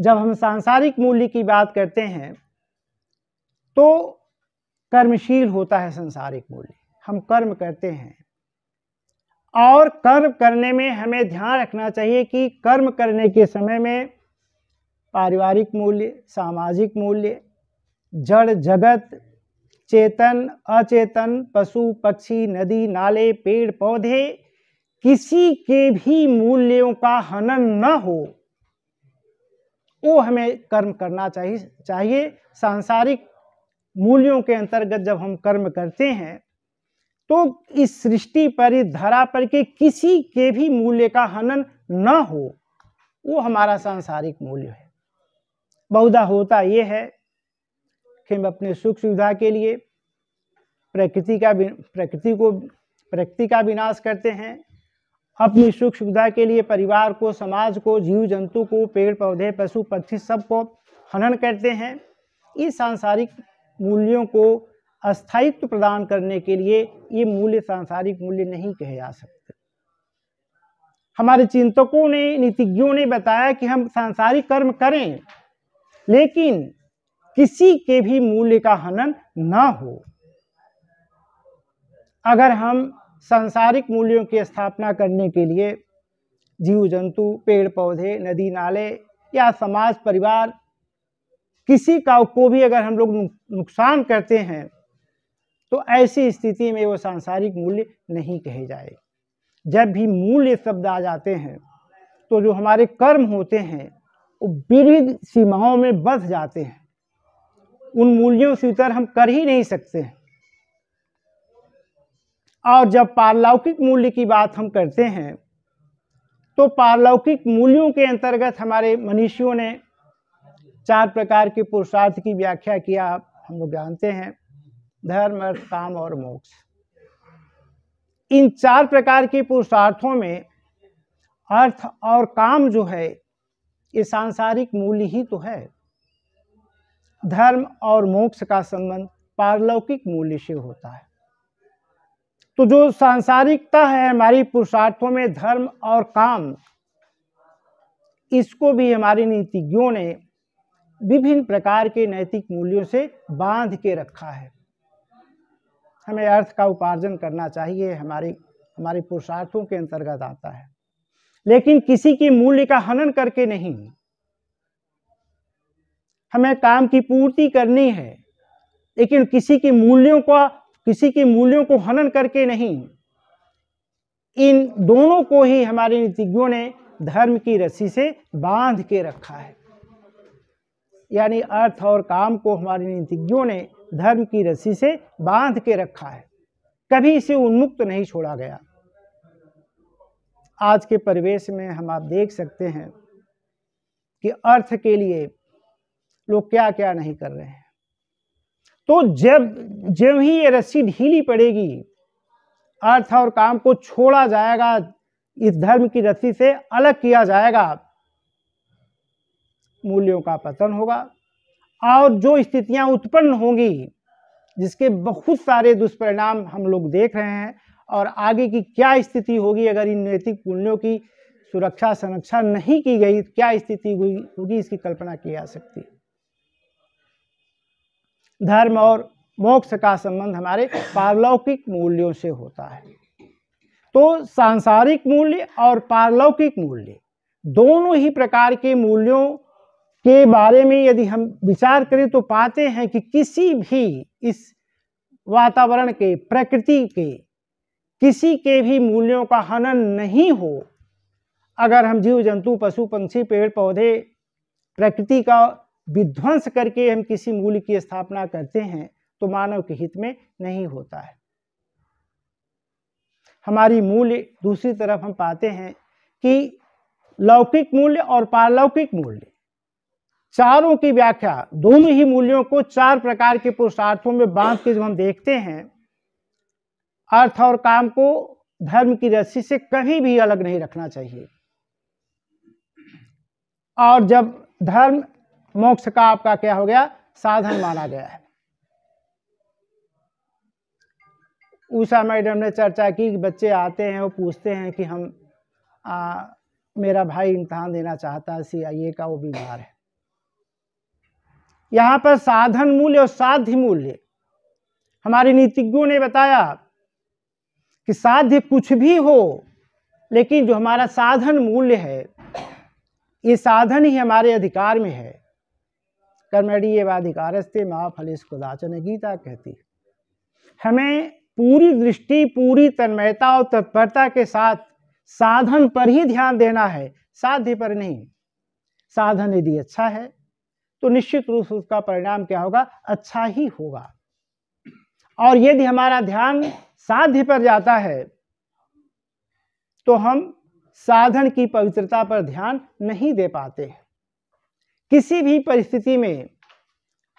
जब हम सांसारिक मूल्य की बात करते हैं तो कर्मशील होता है सांसारिक मूल्य हम कर्म करते हैं और कर्म करने में हमें ध्यान रखना चाहिए कि कर्म करने के समय में पारिवारिक मूल्य सामाजिक मूल्य जड़ जगत चेतन अचेतन पशु पक्षी नदी नाले पेड़ पौधे किसी के भी मूल्यों का हनन न हो वो हमें कर्म करना चाहिए चाहिए सांसारिक मूल्यों के अंतर्गत जब हम कर्म करते हैं तो इस सृष्टि पर इस धरा पर के किसी के भी मूल्य का हनन न हो वो हमारा सांसारिक मूल्य है बहुधा होता ये है हम अपने सुख सुविधा के लिए प्रकृति का प्रकृति को प्रकृति का विनाश करते हैं अपनी सुख सुविधा के लिए परिवार को समाज को जीव जंतु को पेड़ पौधे पशु पक्षी सबको हनन करते हैं इस सांसारिक मूल्यों को अस्थायित्व प्रदान करने के लिए ये मूल्य सांसारिक मूल्य नहीं कहे जा सकते हमारे चिंतकों ने नीतिज्ञों ने बताया कि हम सांसारिक कर्म करें लेकिन किसी के भी मूल्य का हनन ना हो अगर हम सांसारिक मूल्यों की स्थापना करने के लिए जीव जंतु पेड़ पौधे नदी नाले या समाज परिवार किसी का को भी अगर हम लोग नुकसान करते हैं तो ऐसी स्थिति में वो सांसारिक मूल्य नहीं कहे जाए जब भी मूल्य शब्द आ जाते हैं तो जो हमारे कर्म होते हैं वो विविध सीमाओं में बस जाते हैं उन मूल्यों से उतर हम कर ही नहीं सकते और जब पारलौकिक मूल्य की बात हम करते हैं तो पारलौकिक मूल्यों के अंतर्गत हमारे मनीषियों ने चार प्रकार के पुरुषार्थ की व्याख्या किया हम लोग जानते हैं धर्म अर्थ काम और मोक्ष इन चार प्रकार के पुरुषार्थों में अर्थ और काम जो है ये सांसारिक मूल्य ही तो है धर्म और मोक्ष का संबंध पारलौकिक मूल्य से होता है तो जो सांसारिकता है हमारी पुरुषार्थों में धर्म और काम इसको भी हमारे नीतिज्ञों ने विभिन्न प्रकार के नैतिक मूल्यों से बांध के रखा है हमें अर्थ का उपार्जन करना चाहिए हमारे हमारे पुरुषार्थों के अंतर्गत आता है लेकिन किसी के मूल्य का हनन करके नहीं हमें काम की पूर्ति करनी है लेकिन किसी के मूल्यों का किसी के मूल्यों को हनन करके नहीं इन दोनों को ही हमारे नीतिज्ञों ने धर्म की रस्सी से बांध के रखा है यानी अर्थ और काम को हमारे नीतिज्ञों ने धर्म की रस्सी से बांध के रखा है कभी इसे उन्मुक्त नहीं छोड़ा गया आज के परिवेश में हम आप देख सकते हैं कि अर्थ के लिए लोग क्या क्या नहीं कर रहे हैं तो जब जब ही ये रस्सी ढीली पड़ेगी अर्थ और काम को छोड़ा जाएगा इस धर्म की रस्सी से अलग किया जाएगा मूल्यों का पतन होगा और जो स्थितियां उत्पन्न होंगी जिसके बहुत सारे दुष्परिणाम हम लोग देख रहे हैं और आगे की क्या स्थिति होगी अगर इन नैतिक मूल्यों की सुरक्षा संरक्षा नहीं की गई क्या स्थिति होगी इसकी कल्पना की जा सकती है धर्म और मोक्ष का संबंध हमारे पारलौकिक मूल्यों से होता है तो सांसारिक मूल्य और पारलौकिक मूल्य दोनों ही प्रकार के मूल्यों के बारे में यदि हम विचार करें तो पाते हैं कि किसी भी इस वातावरण के प्रकृति के किसी के भी मूल्यों का हनन नहीं हो अगर हम जीव जंतु पशु पंछी पेड़ पौधे प्रकृति का विध्वंस करके हम किसी मूल्य की स्थापना करते हैं तो मानव के हित में नहीं होता है हमारी मूल्य दूसरी तरफ हम पाते हैं कि लौकिक मूल्य और पारलौकिक मूल्य चारों की व्याख्या दोनों ही मूल्यों को चार प्रकार के पुरुषार्थों में बांध के जो हम देखते हैं अर्थ और काम को धर्म की रस्सी से कहीं भी अलग नहीं रखना चाहिए और जब धर्म मोक्ष का आपका क्या हो गया साधन माना गया है उषा मैडम ने चर्चा की बच्चे आते हैं वो पूछते हैं कि हम आ, मेरा भाई इम्तहान देना चाहता है सी आई ए का वो बीमार है यहाँ पर साधन मूल्य और साध्य मूल्य हमारे नीतिज्ञों ने बताया कि साध्य कुछ भी हो लेकिन जो हमारा साधन मूल्य है ये साधन ही हमारे अधिकार में है कर्मणीय वाधिकारस्ते माँ फलिस कुदाचन गीता कहती हमें पूरी दृष्टि पूरी तन्मयता और तत्परता के साथ साधन पर ही ध्यान देना है साध्य पर नहीं साधन यदि अच्छा है तो निश्चित रूप से उसका परिणाम क्या होगा अच्छा ही होगा और यदि हमारा ध्यान साध्य पर जाता है तो हम साधन की पवित्रता पर ध्यान नहीं दे पाते हैं किसी भी परिस्थिति में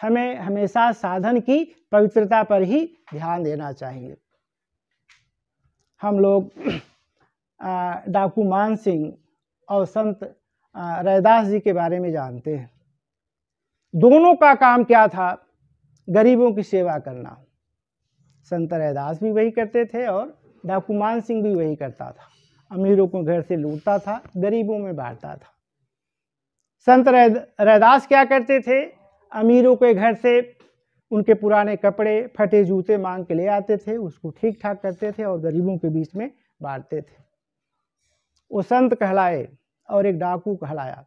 हमें हमेशा साधन की पवित्रता पर ही ध्यान देना चाहिए हम लोग डाकू मान सिंह और संत रैदास जी के बारे में जानते हैं दोनों का काम क्या था गरीबों की सेवा करना संत रैदास भी वही करते थे और डाकू मान सिंह भी वही करता था अमीरों को घर से लूटता था गरीबों में बांटता था संत रैदास क्या करते थे अमीरों के घर से उनके पुराने कपड़े फटे जूते मांग के ले आते थे उसको ठीक ठाक करते थे और गरीबों के बीच में बांटते थे वो संत कहलाए और एक डाकू कहलाया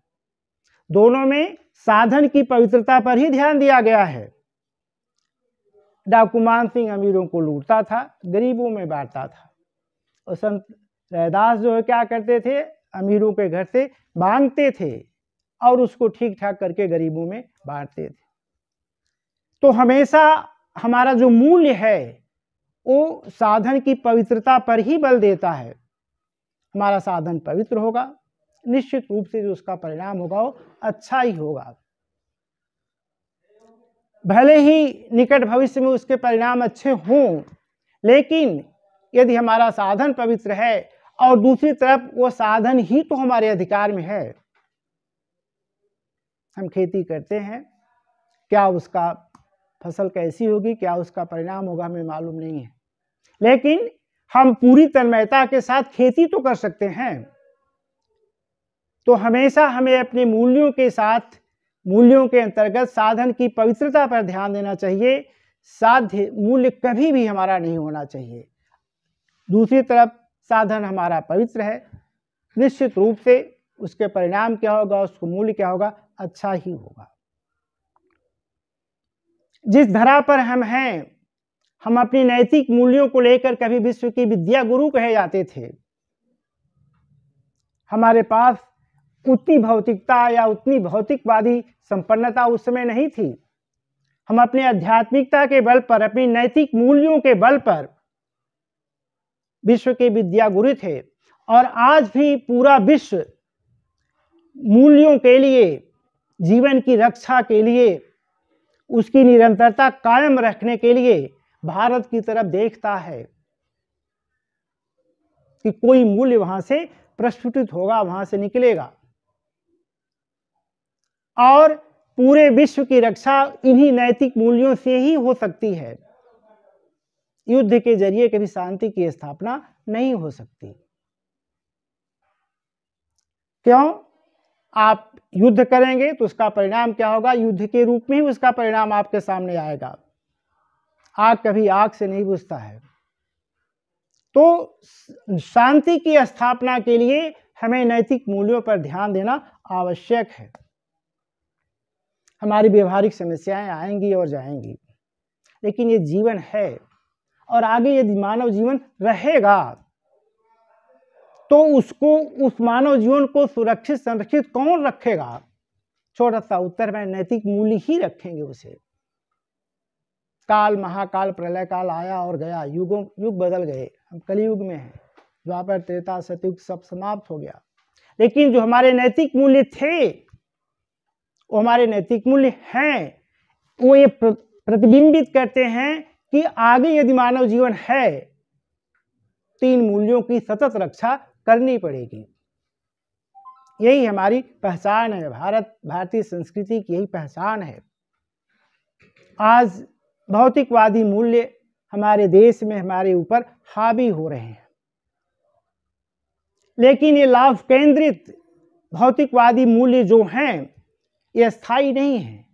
दोनों में साधन की पवित्रता पर ही ध्यान दिया गया है डाकू मान सिंह अमीरों को लूटता था गरीबों में बांटता था और संत रैदास जो है क्या करते थे अमीरों के घर से मांगते थे और उसको ठीक ठाक करके गरीबों में बांटते थे तो हमेशा हमारा जो मूल्य है वो साधन की पवित्रता पर ही बल देता है हमारा साधन पवित्र होगा निश्चित रूप से जो उसका परिणाम होगा वो अच्छा ही होगा भले ही निकट भविष्य में उसके परिणाम अच्छे हों लेकिन यदि हमारा साधन पवित्र है और दूसरी तरफ वो साधन ही तो हमारे अधिकार में है हम खेती करते हैं क्या उसका फसल कैसी होगी क्या उसका परिणाम होगा हमें मालूम नहीं है लेकिन हम पूरी तन्मयता के साथ खेती तो कर सकते हैं तो हमेशा हमें अपने मूल्यों के साथ मूल्यों के अंतर्गत साधन की पवित्रता पर ध्यान देना चाहिए साध्य मूल्य कभी भी हमारा नहीं होना चाहिए दूसरी तरफ साधन हमारा पवित्र है निश्चित रूप से उसके परिणाम क्या होगा उसको मूल्य क्या होगा अच्छा ही होगा जिस धरा पर हम हैं हम अपनी नैतिक मूल्यों को लेकर कभी विश्व की विद्या गुरु कहे जाते थे हमारे पास उतनी भौतिकता या उतनी भौतिकवादी संपन्नता उस समय नहीं थी हम अपने आध्यात्मिकता के बल पर अपनी नैतिक मूल्यों के बल पर विश्व के विद्या गुरु थे और आज भी पूरा विश्व मूल्यों के लिए जीवन की रक्षा के लिए उसकी निरंतरता कायम रखने के लिए भारत की तरफ देखता है कि कोई मूल्य वहां से प्रस्फुटित होगा वहां से निकलेगा और पूरे विश्व की रक्षा इन्हीं नैतिक मूल्यों से ही हो सकती है युद्ध के जरिए कभी शांति की स्थापना नहीं हो सकती क्यों आप युद्ध करेंगे तो उसका परिणाम क्या होगा युद्ध के रूप में ही उसका परिणाम आपके सामने आएगा आग कभी आग से नहीं बुझता है तो शांति की स्थापना के लिए हमें नैतिक मूल्यों पर ध्यान देना आवश्यक है हमारी व्यवहारिक समस्याएं आएंगी और जाएंगी लेकिन ये जीवन है और आगे यदि मानव जीवन रहेगा तो उसको उस मानव जीवन को सुरक्षित संरक्षित कौन रखेगा छोटा सा उत्तर में नैतिक मूल्य ही रखेंगे उसे काल महाकाल प्रलय काल आया और गया युगों युग बदल गए हम कलयुग में हैं द्वापर त्रेता सतयुग सब समाप्त हो गया लेकिन जो हमारे नैतिक मूल्य थे वो हमारे नैतिक मूल्य हैं वो ये प्रतिबिंबित करते हैं कि आगे यदि मानव जीवन है तीन मूल्यों की सतत रक्षा करनी पड़ेगी यही हमारी पहचान है भारत भारतीय संस्कृति की यही पहचान है आज भौतिकवादी मूल्य हमारे देश में हमारे ऊपर हावी हो रहे हैं लेकिन ये लाभ केंद्रित भौतिकवादी मूल्य जो हैं ये स्थायी नहीं है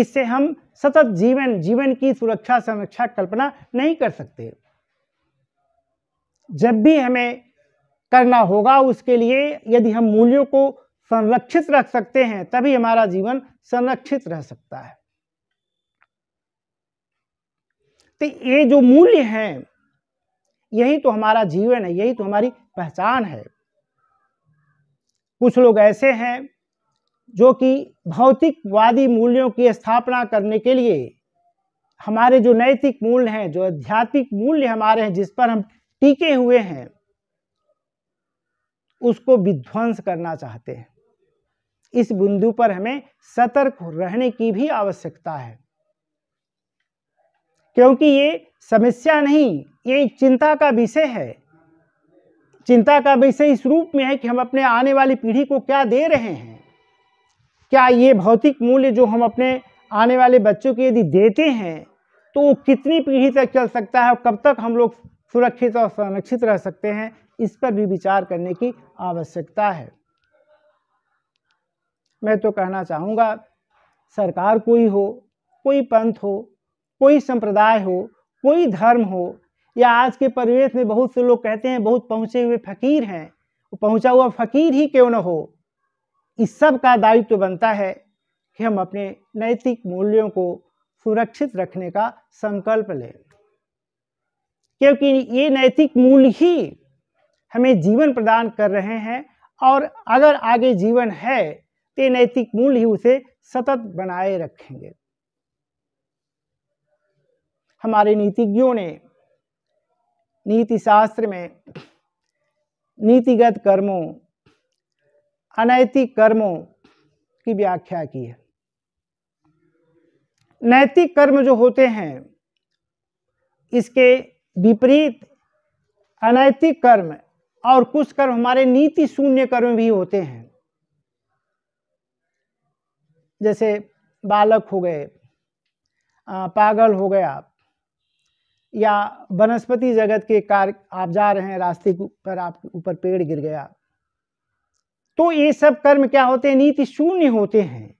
इससे हम सतत जीवन जीवन की सुरक्षा संरक्षा कल्पना नहीं कर सकते जब भी हमें करना होगा उसके लिए यदि हम मूल्यों को संरक्षित रख सकते हैं तभी हमारा जीवन संरक्षित रह सकता है तो ये जो मूल्य हैं यही तो हमारा जीवन है यही तो हमारी पहचान है कुछ लोग ऐसे हैं जो कि भौतिकवादी मूल्यों की स्थापना करने के लिए हमारे जो नैतिक मूल्य हैं जो आध्यात्मिक मूल्य हमारे हैं जिस पर हम टीके हुए हैं उसको विध्वंस करना चाहते हैं इस बिंदु पर हमें सतर्क रहने की भी आवश्यकता है क्योंकि ये समस्या नहीं ये चिंता का विषय है चिंता का विषय इस रूप में है कि हम अपने आने वाली पीढ़ी को क्या दे रहे हैं क्या ये भौतिक मूल्य जो हम अपने आने वाले बच्चों को यदि देते हैं तो वो कितनी पीढ़ी तक चल सकता है और कब तक हम लोग सुरक्षित और संरक्षित रह सकते हैं इस पर भी विचार करने की आवश्यकता है मैं तो कहना चाहूँगा सरकार कोई हो कोई पंथ हो कोई संप्रदाय हो कोई धर्म हो या आज के परिवेश में बहुत से लोग कहते हैं बहुत पहुँचे हुए फकीर हैं वो पहुँचा हुआ फकीर ही क्यों ना हो इस सब का दायित्व तो बनता है कि हम अपने नैतिक मूल्यों को सुरक्षित रखने का संकल्प लें क्योंकि ये नैतिक मूल्य ही हमें जीवन प्रदान कर रहे हैं और अगर आगे जीवन है तो नैतिक मूल्य ही उसे सतत बनाए रखेंगे हमारे नीतिज्ञों ने नीति शास्त्र में नीतिगत कर्मों अनैतिक कर्मों की व्याख्या की है नैतिक कर्म जो होते हैं इसके विपरीत अनैतिक कर्म और कुछ कर्म हमारे नीति शून्य कर्म भी होते हैं जैसे बालक हो गए पागल हो गया या वनस्पति जगत के कार्य आप जा रहे हैं रास्ते पर आपके ऊपर पेड़ गिर गया तो ये सब कर्म क्या होते हैं नीति शून्य होते हैं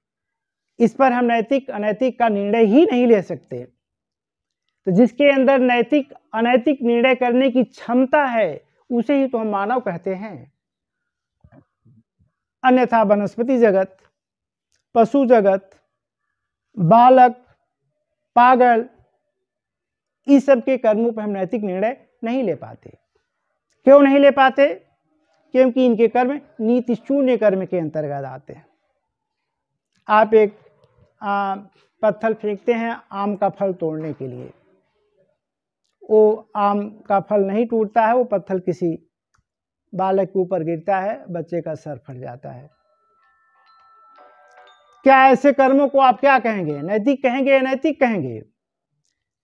इस पर हम नैतिक अनैतिक का निर्णय ही नहीं ले सकते तो जिसके अंदर नैतिक अनैतिक निर्णय करने की क्षमता है उसे ही तो हम मानव कहते हैं अन्यथा वनस्पति जगत पशु जगत बालक पागल इस सब के कर्मों पर हम नैतिक निर्णय नहीं ले पाते क्यों नहीं ले पाते क्योंकि इनके कर्म नीति शून्य कर्म के अंतर्गत आते हैं आप एक आ, पत्थर फेंकते हैं आम का फल तोड़ने के लिए वो आम का फल नहीं टूटता है वो पत्थर किसी बालक के ऊपर गिरता है बच्चे का सर फट जाता है क्या ऐसे कर्मों को आप क्या कहेंगे नैतिक कहेंगे अनैतिक कहेंगे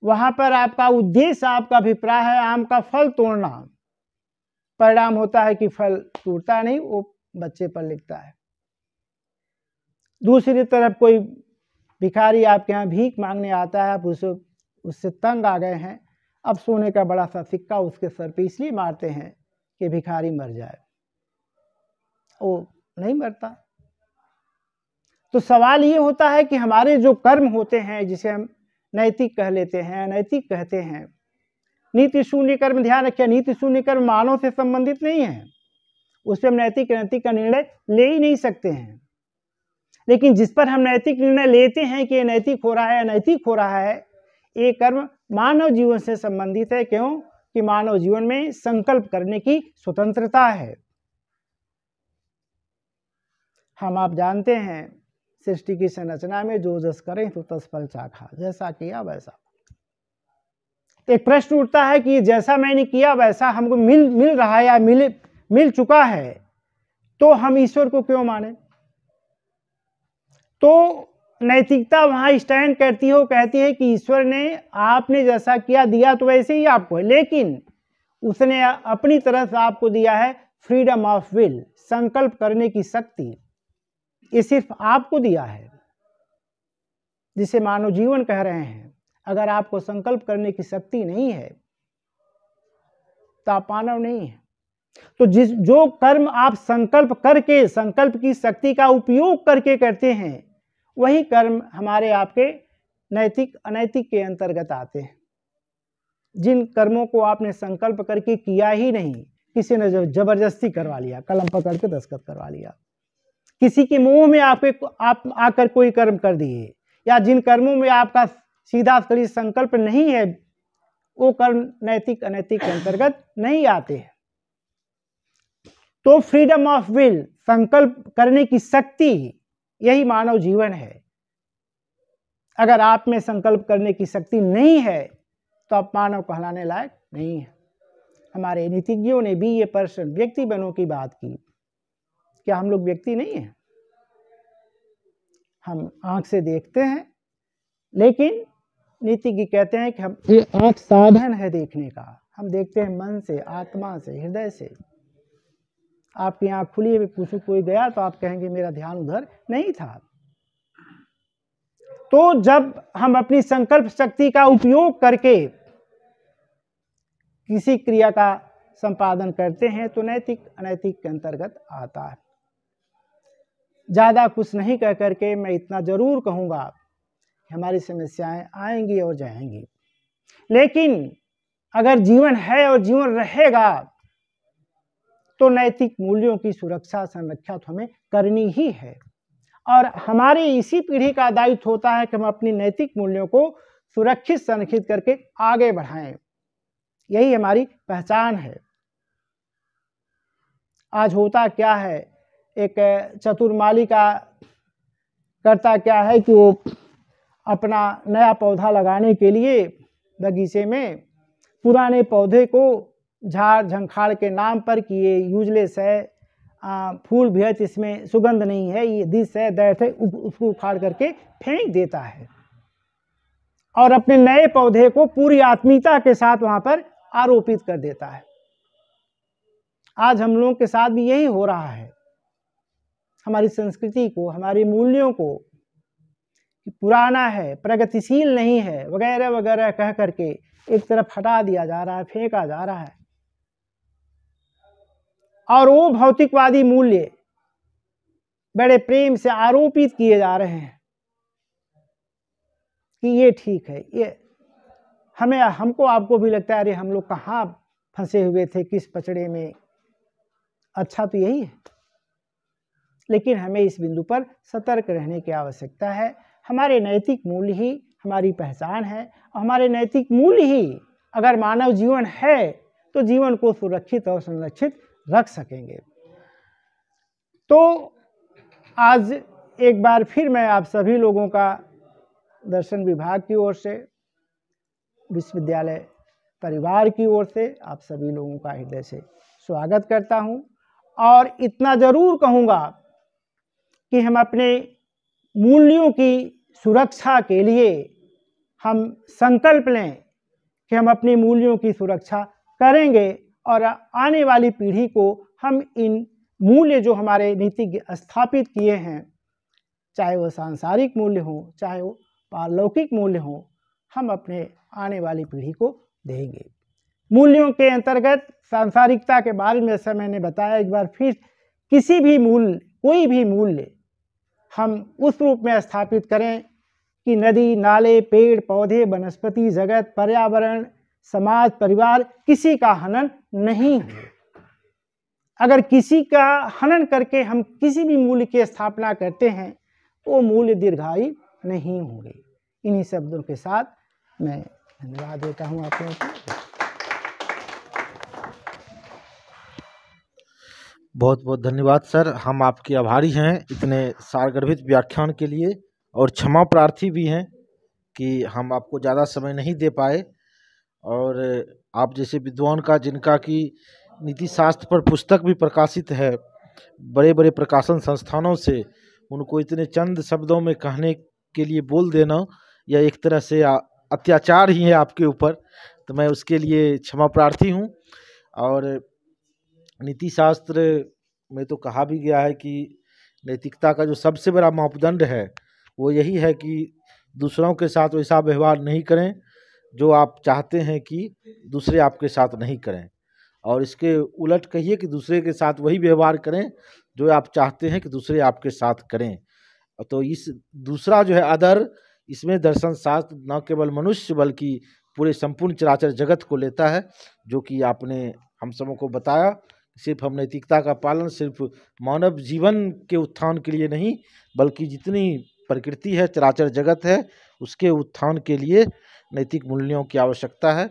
वहां पर आपका उद्देश्य आपका अभिप्राय है आम का फल तोड़ना परिणाम होता है कि फल टूटता नहीं वो बच्चे पर लिखता है दूसरी तरफ कोई भिखारी आपके यहाँ भीख मांगने आता है आप उसे उससे तंग आ गए हैं अब सोने का बड़ा सा सिक्का उसके सर पे इसलिए मारते हैं कि भिखारी मर जाए वो नहीं मरता तो सवाल ये होता है कि हमारे जो कर्म होते हैं जिसे हम नैतिक कह लेते हैं अनैतिक कहते हैं नीति शून्य कर्म ध्यान रखिए नीति शून्य कर्म मानव से संबंधित नहीं है उस पर हम नैतिक नैतिक का निर्णय ले ही नहीं सकते हैं लेकिन जिस पर हम नैतिक निर्णय लेते हैं कि नैतिक हो रहा है अनैतिक हो रहा है ये कर्म मानव जीवन से संबंधित है क्यों कि मानव जीवन में संकल्प करने की स्वतंत्रता है हम आप जानते हैं सृष्टि की संरचना में जो जस करें तो तस्फल चाखा जैसा किया वैसा एक प्रश्न उठता है कि जैसा मैंने किया वैसा हमको मिल मिल रहा है या मिल मिल चुका है तो हम ईश्वर को क्यों माने तो नैतिकता वहाँ स्टैंड करती है वो कहती है कि ईश्वर ने आपने जैसा किया दिया तो वैसे ही आपको है लेकिन उसने अपनी तरफ आपको दिया है फ्रीडम ऑफ विल संकल्प करने की शक्ति ये सिर्फ आपको दिया है जिसे मानव जीवन कह रहे हैं अगर आपको संकल्प करने की शक्ति नहीं है तो आप मानव नहीं है तो जिस जो कर्म आप संकल्प करके संकल्प की शक्ति का उपयोग करके करते हैं वही कर्म हमारे आपके नैतिक अनैतिक के अंतर्गत आते हैं जिन कर्मों को आपने संकल्प करके किया ही नहीं किसी ने जबरदस्ती करवा लिया कलम पकड़ के दस्तखत करवा लिया किसी के मुंह में आपके आप आकर कोई कर्म कर दिए या जिन कर्मों में आपका सीधा कड़ी संकल्प नहीं है वो कर्म नैतिक अनैतिक के अंतर्गत नहीं आते हैं तो फ्रीडम ऑफ विल संकल्प करने की शक्ति यही मानव जीवन है अगर आप में संकल्प करने की शक्ति नहीं है तो आप मानव कहलाने लायक नहीं है हमारे नीतिज्ञों ने भी ये प्रश्न व्यक्ति बनो की बात की क्या हम लोग व्यक्ति नहीं हैं हम आंख से देखते हैं लेकिन नीतिज्ञ कहते हैं कि हम ये आंख साधन है देखने का हम देखते हैं मन से आत्मा से हृदय से आपकी आँख खुली है पूछू कोई गया तो आप कहेंगे मेरा ध्यान उधर नहीं था तो जब हम अपनी संकल्प शक्ति का उपयोग करके किसी क्रिया का संपादन करते हैं तो नैतिक अनैतिक के अंतर्गत आता है ज़्यादा कुछ नहीं कह करके मैं इतना ज़रूर कहूँगा कि हमारी समस्याएं आएंगी और जाएंगी लेकिन अगर जीवन है और जीवन रहेगा तो नैतिक मूल्यों की सुरक्षा संरक्षा तो हमें करनी ही है और हमारे इसी पीढ़ी का दायित्व होता है कि हम अपनी नैतिक मूल्यों को सुरक्षित संरक्षित करके आगे बढ़ाएं यही हमारी पहचान है आज होता क्या है एक चतुर का करता क्या है कि वो अपना नया पौधा लगाने के लिए बगीचे में पुराने पौधे को झाड़ झंखाड़ के नाम पर कि ये यूजलेस है आ, फूल भेज इसमें सुगंध नहीं है ये दिस है दैट है उसको उखाड़ करके फेंक देता है और अपने नए पौधे को पूरी आत्मीयता के साथ वहाँ पर आरोपित कर देता है आज हम लोगों के साथ भी यही हो रहा है हमारी संस्कृति को हमारे मूल्यों को पुराना है प्रगतिशील नहीं है वगैरह वगैरह कह करके एक तरफ हटा दिया जा रहा है फेंका जा रहा है और वो भौतिकवादी मूल्य बड़े प्रेम से आरोपित किए जा रहे हैं कि ये ठीक है ये हमें हमको आपको भी लगता है अरे हम लोग कहाँ फंसे हुए थे किस पचड़े में अच्छा तो यही है लेकिन हमें इस बिंदु पर सतर्क रहने की आवश्यकता है हमारे नैतिक मूल्य ही हमारी पहचान है और हमारे नैतिक मूल्य ही अगर मानव जीवन है तो जीवन को सुरक्षित और संरक्षित रख सकेंगे तो आज एक बार फिर मैं आप सभी लोगों का दर्शन विभाग की ओर से विश्वविद्यालय परिवार की ओर से आप सभी लोगों का हृदय से स्वागत करता हूं और इतना ज़रूर कहूंगा कि हम अपने मूल्यों की सुरक्षा के लिए हम संकल्प लें कि हम अपनी मूल्यों की सुरक्षा करेंगे और आने वाली पीढ़ी को हम इन मूल्य जो हमारे नीति स्थापित किए हैं चाहे वो सांसारिक मूल्य हो चाहे वो पारलौकिक मूल्य हो हम अपने आने वाली पीढ़ी को देंगे मूल्यों के अंतर्गत सांसारिकता के बारे में जैसा मैंने बताया एक बार फिर किसी भी मूल्य कोई भी मूल्य हम उस रूप में स्थापित करें कि नदी नाले पेड़ पौधे वनस्पति जगत पर्यावरण समाज परिवार किसी का हनन नहीं है अगर किसी का हनन करके हम किसी भी मूल्य की स्थापना करते हैं तो मूल्य दीर्घायु नहीं होंगे इन्हीं शब्दों के साथ मैं धन्यवाद देता हूँ आप लोगों को बहुत बहुत धन्यवाद सर हम आपके आभारी हैं इतने सारगर्भित व्याख्यान के लिए और क्षमा प्रार्थी भी हैं कि हम आपको ज़्यादा समय नहीं दे पाए और आप जैसे विद्वान का जिनका कि नीति शास्त्र पर पुस्तक भी प्रकाशित है बड़े बड़े प्रकाशन संस्थानों से उनको इतने चंद शब्दों में कहने के लिए बोल देना या एक तरह से अत्याचार ही है आपके ऊपर तो मैं उसके लिए क्षमा प्रार्थी हूँ और नीति शास्त्र में तो कहा भी गया है कि नैतिकता का जो सबसे बड़ा मापदंड है वो यही है कि दूसरों के साथ वैसा व्यवहार नहीं करें जो आप चाहते हैं कि दूसरे आपके साथ नहीं करें और इसके उलट कहिए कि दूसरे के साथ वही व्यवहार करें जो आप चाहते हैं कि दूसरे आपके साथ करें तो इस दूसरा जो है आदर इसमें दर्शन शास्त्र न केवल मनुष्य बल्कि पूरे संपूर्ण चराचर जगत को लेता है जो कि आपने हम सबों को बताया सिर्फ हम नैतिकता का पालन सिर्फ मानव जीवन के उत्थान के लिए नहीं बल्कि जितनी प्रकृति है चराचर जगत है उसके उत्थान के लिए नैतिक मूल्यों की आवश्यकता है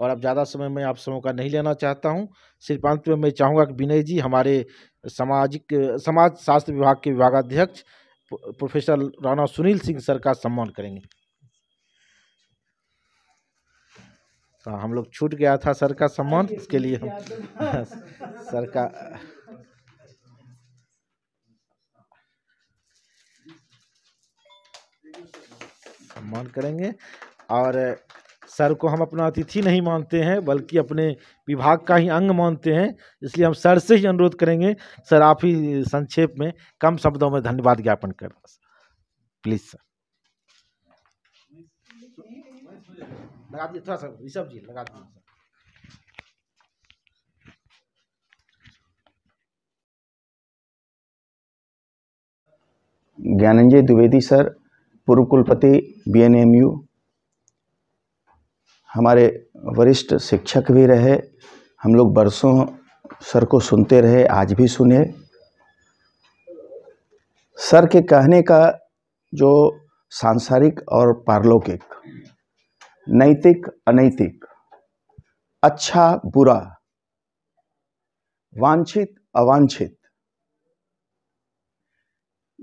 और अब ज़्यादा समय मैं आप सबों का नहीं लेना चाहता हूँ सिर्फ अंत में मैं चाहूँगा कि विनय जी हमारे सामाजिक समाज शास्त्र विभाग के विभागाध्यक्ष प्रोफेसर राणा सुनील सिंह सर का सम्मान करेंगे हाँ हम लोग छूट गया था सर का सम्मान इसके लिए हम *laughs* सर का सम्मान करेंगे और सर को हम अपना अतिथि नहीं मानते हैं बल्कि अपने विभाग का ही अंग मानते हैं इसलिए हम सर से ही अनुरोध करेंगे सर आप ही संक्षेप में कम शब्दों में धन्यवाद ज्ञापन कर प्लीज सर लगा दिए थोड़ा सर ऋषभ जी लगा दिए ज्ञानंजय द्विवेदी सर पूर्व कुलपति बी एन एम यू हमारे वरिष्ठ शिक्षक भी रहे हम लोग बरसों सर को सुनते रहे आज भी सुने सर के कहने का जो सांसारिक और पारलौकिक नैतिक अनैतिक अच्छा बुरा वांछित अवांछित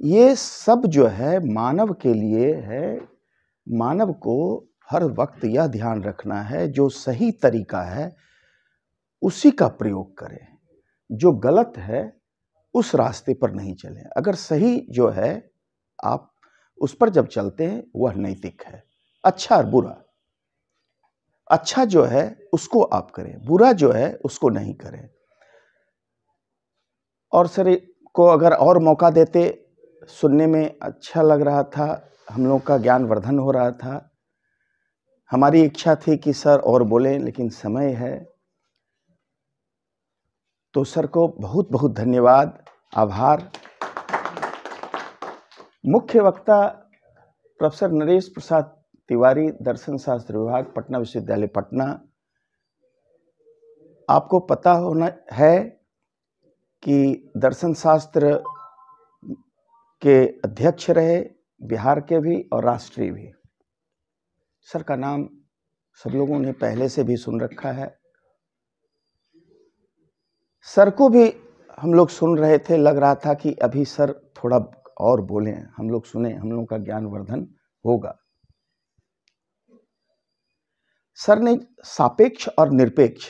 ये सब जो है मानव के लिए है मानव को हर वक्त यह ध्यान रखना है जो सही तरीका है उसी का प्रयोग करें जो गलत है उस रास्ते पर नहीं चलें अगर सही जो है आप उस पर जब चलते हैं वह नैतिक है अच्छा और बुरा अच्छा जो है उसको आप करें बुरा जो है उसको नहीं करें और सर को अगर और मौका देते सुनने में अच्छा लग रहा था हम लोग का ज्ञान वर्धन हो रहा था हमारी इच्छा थी कि सर और बोलें लेकिन समय है तो सर को बहुत बहुत धन्यवाद आभार मुख्य वक्ता प्रोफेसर नरेश प्रसाद तिवारी दर्शन शास्त्र विभाग पटना विश्वविद्यालय पटना आपको पता होना है कि दर्शन शास्त्र के अध्यक्ष रहे बिहार के भी और राष्ट्रीय भी सर का नाम सब लोगों ने पहले से भी सुन रखा है सर को भी हम लोग सुन रहे थे लग रहा था कि अभी सर थोड़ा और बोले हम लोग सुने हम लोगों का ज्ञानवर्धन होगा सर ने सापेक्ष और निरपेक्ष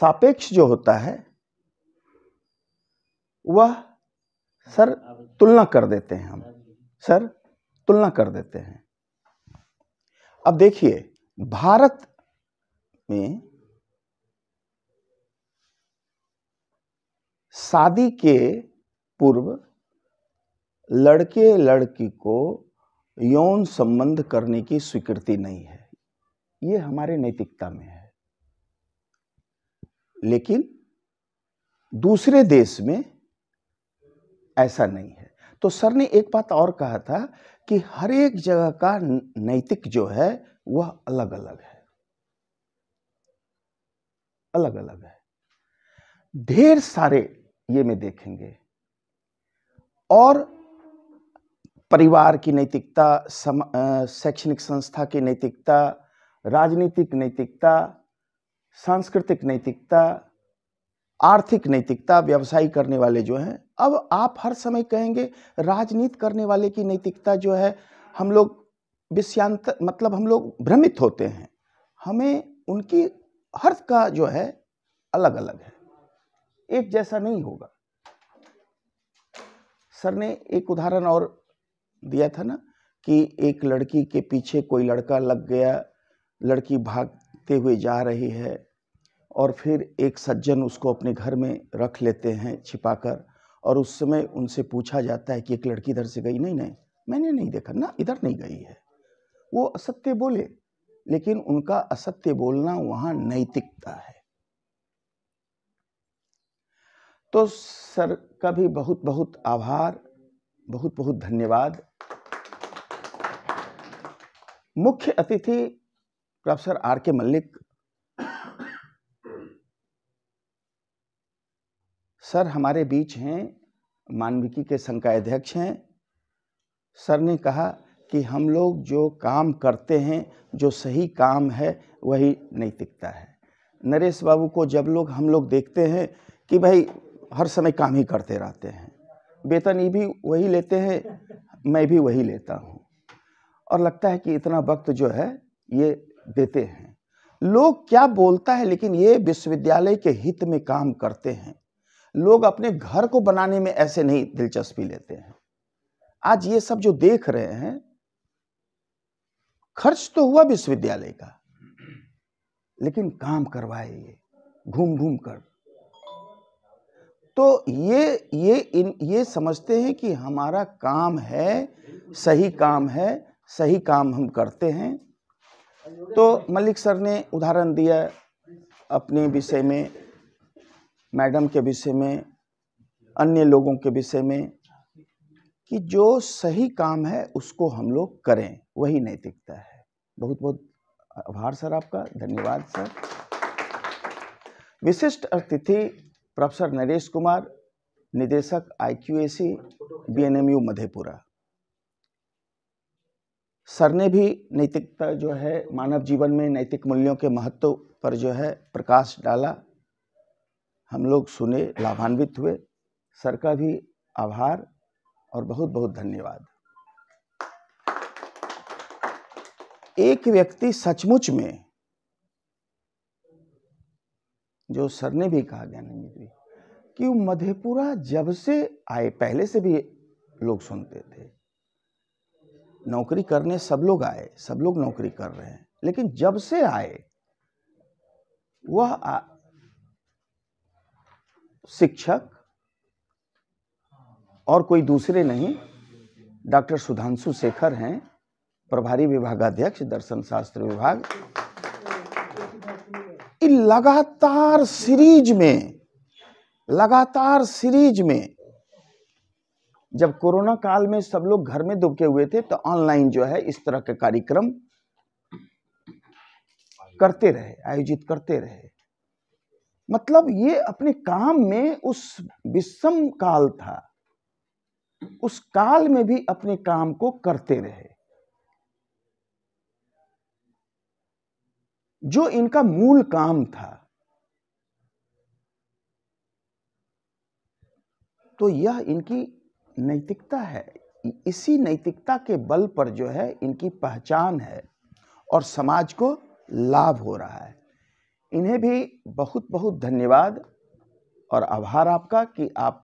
सापेक्ष जो होता है वह सर तुलना कर देते हैं हम सर तुलना कर देते हैं अब देखिए भारत में शादी के पूर्व लड़के लड़की को यौन संबंध करने की स्वीकृति नहीं है ये हमारे नैतिकता में है लेकिन दूसरे देश में ऐसा नहीं है तो सर ने एक बात और कहा था कि हर एक जगह का नैतिक जो है वह अलग अलग है अलग अलग है ढेर सारे ये में देखेंगे और परिवार की नैतिकता शैक्षणिक संस्था की नैतिकता राजनीतिक नैतिकता सांस्कृतिक नैतिकता आर्थिक नैतिकता व्यवसायी करने वाले जो हैं अब आप हर समय कहेंगे राजनीति करने वाले की नैतिकता जो है हम लोग विषयांत मतलब हम लोग भ्रमित होते हैं हमें उनकी हर का जो है अलग अलग है एक जैसा नहीं होगा सर ने एक उदाहरण और दिया था ना कि एक लड़की के पीछे कोई लड़का लग गया लड़की भागते हुए जा रही है और फिर एक सज्जन उसको अपने घर में रख लेते हैं छिपा कर और उस समय उनसे पूछा जाता है कि एक लड़की इधर से गई नहीं नहीं मैंने नहीं देखा ना इधर नहीं गई है वो असत्य बोले लेकिन उनका असत्य बोलना वहाँ नैतिकता है तो सर का भी बहुत बहुत आभार बहुत बहुत धन्यवाद मुख्य अतिथि प्रोफेसर आर के मल्लिक सर हमारे बीच हैं मानविकी के संकाय अध्यक्ष हैं सर ने कहा कि हम लोग जो काम करते हैं जो सही काम है वही नैतिकता है नरेश बाबू को जब लोग हम लोग देखते हैं कि भाई हर समय काम ही करते रहते हैं वेतन ये भी वही लेते हैं मैं भी वही लेता हूँ और लगता है कि इतना वक्त जो है ये देते हैं लोग क्या बोलता है लेकिन ये विश्वविद्यालय के हित में काम करते हैं लोग अपने घर को बनाने में ऐसे नहीं दिलचस्पी लेते हैं आज ये सब जो देख रहे हैं खर्च तो हुआ विश्वविद्यालय का लेकिन काम करवाए ये घूम घूम कर तो ये ये इन ये समझते हैं कि हमारा काम है सही काम है सही काम हम करते हैं तो मलिक सर ने उदाहरण दिया अपने विषय में मैडम के विषय में अन्य लोगों के विषय में कि जो सही काम है उसको हम लोग करें वही नैतिकता है बहुत बहुत आभार सर आपका धन्यवाद सर विशिष्ट अतिथि प्रोफेसर नरेश कुमार निदेशक I Q A C B N M U Madhepura sir ने भी नैतिकता जो है मानव जीवन में नैतिक मूल्यों के महत्व पर जो है प्रकाश डाला हम लोग सुने लाभान्वित हुए सर का भी आभार और बहुत बहुत धन्यवाद एक व्यक्ति सचमुच में जो सर ने भी कहा ज्ञानेंद्र जी कि मधेपुरा जब से आए पहले से भी लोग सुनते थे नौकरी करने सब लोग आए सब लोग नौकरी कर रहे हैं लेकिन जब से आए वह शिक्षक और कोई दूसरे नहीं डॉक्टर सुधांशु शेखर हैं प्रभारी विभागाध्यक्ष दर्शन शास्त्र विभाग इन लगातार सीरीज में लगातार सीरीज में जब कोरोना काल में सब लोग घर में दुबके हुए थे तो ऑनलाइन जो है इस तरह के कार्यक्रम करते रहे आयोजित करते रहे मतलब ये अपने काम में उस विषम काल था उस काल में भी अपने काम को करते रहे जो इनका मूल काम था तो यह इनकी नैतिकता है इसी नैतिकता के बल पर जो है इनकी पहचान है और समाज को लाभ हो रहा है इन्हें भी बहुत बहुत धन्यवाद और आभार आपका कि आप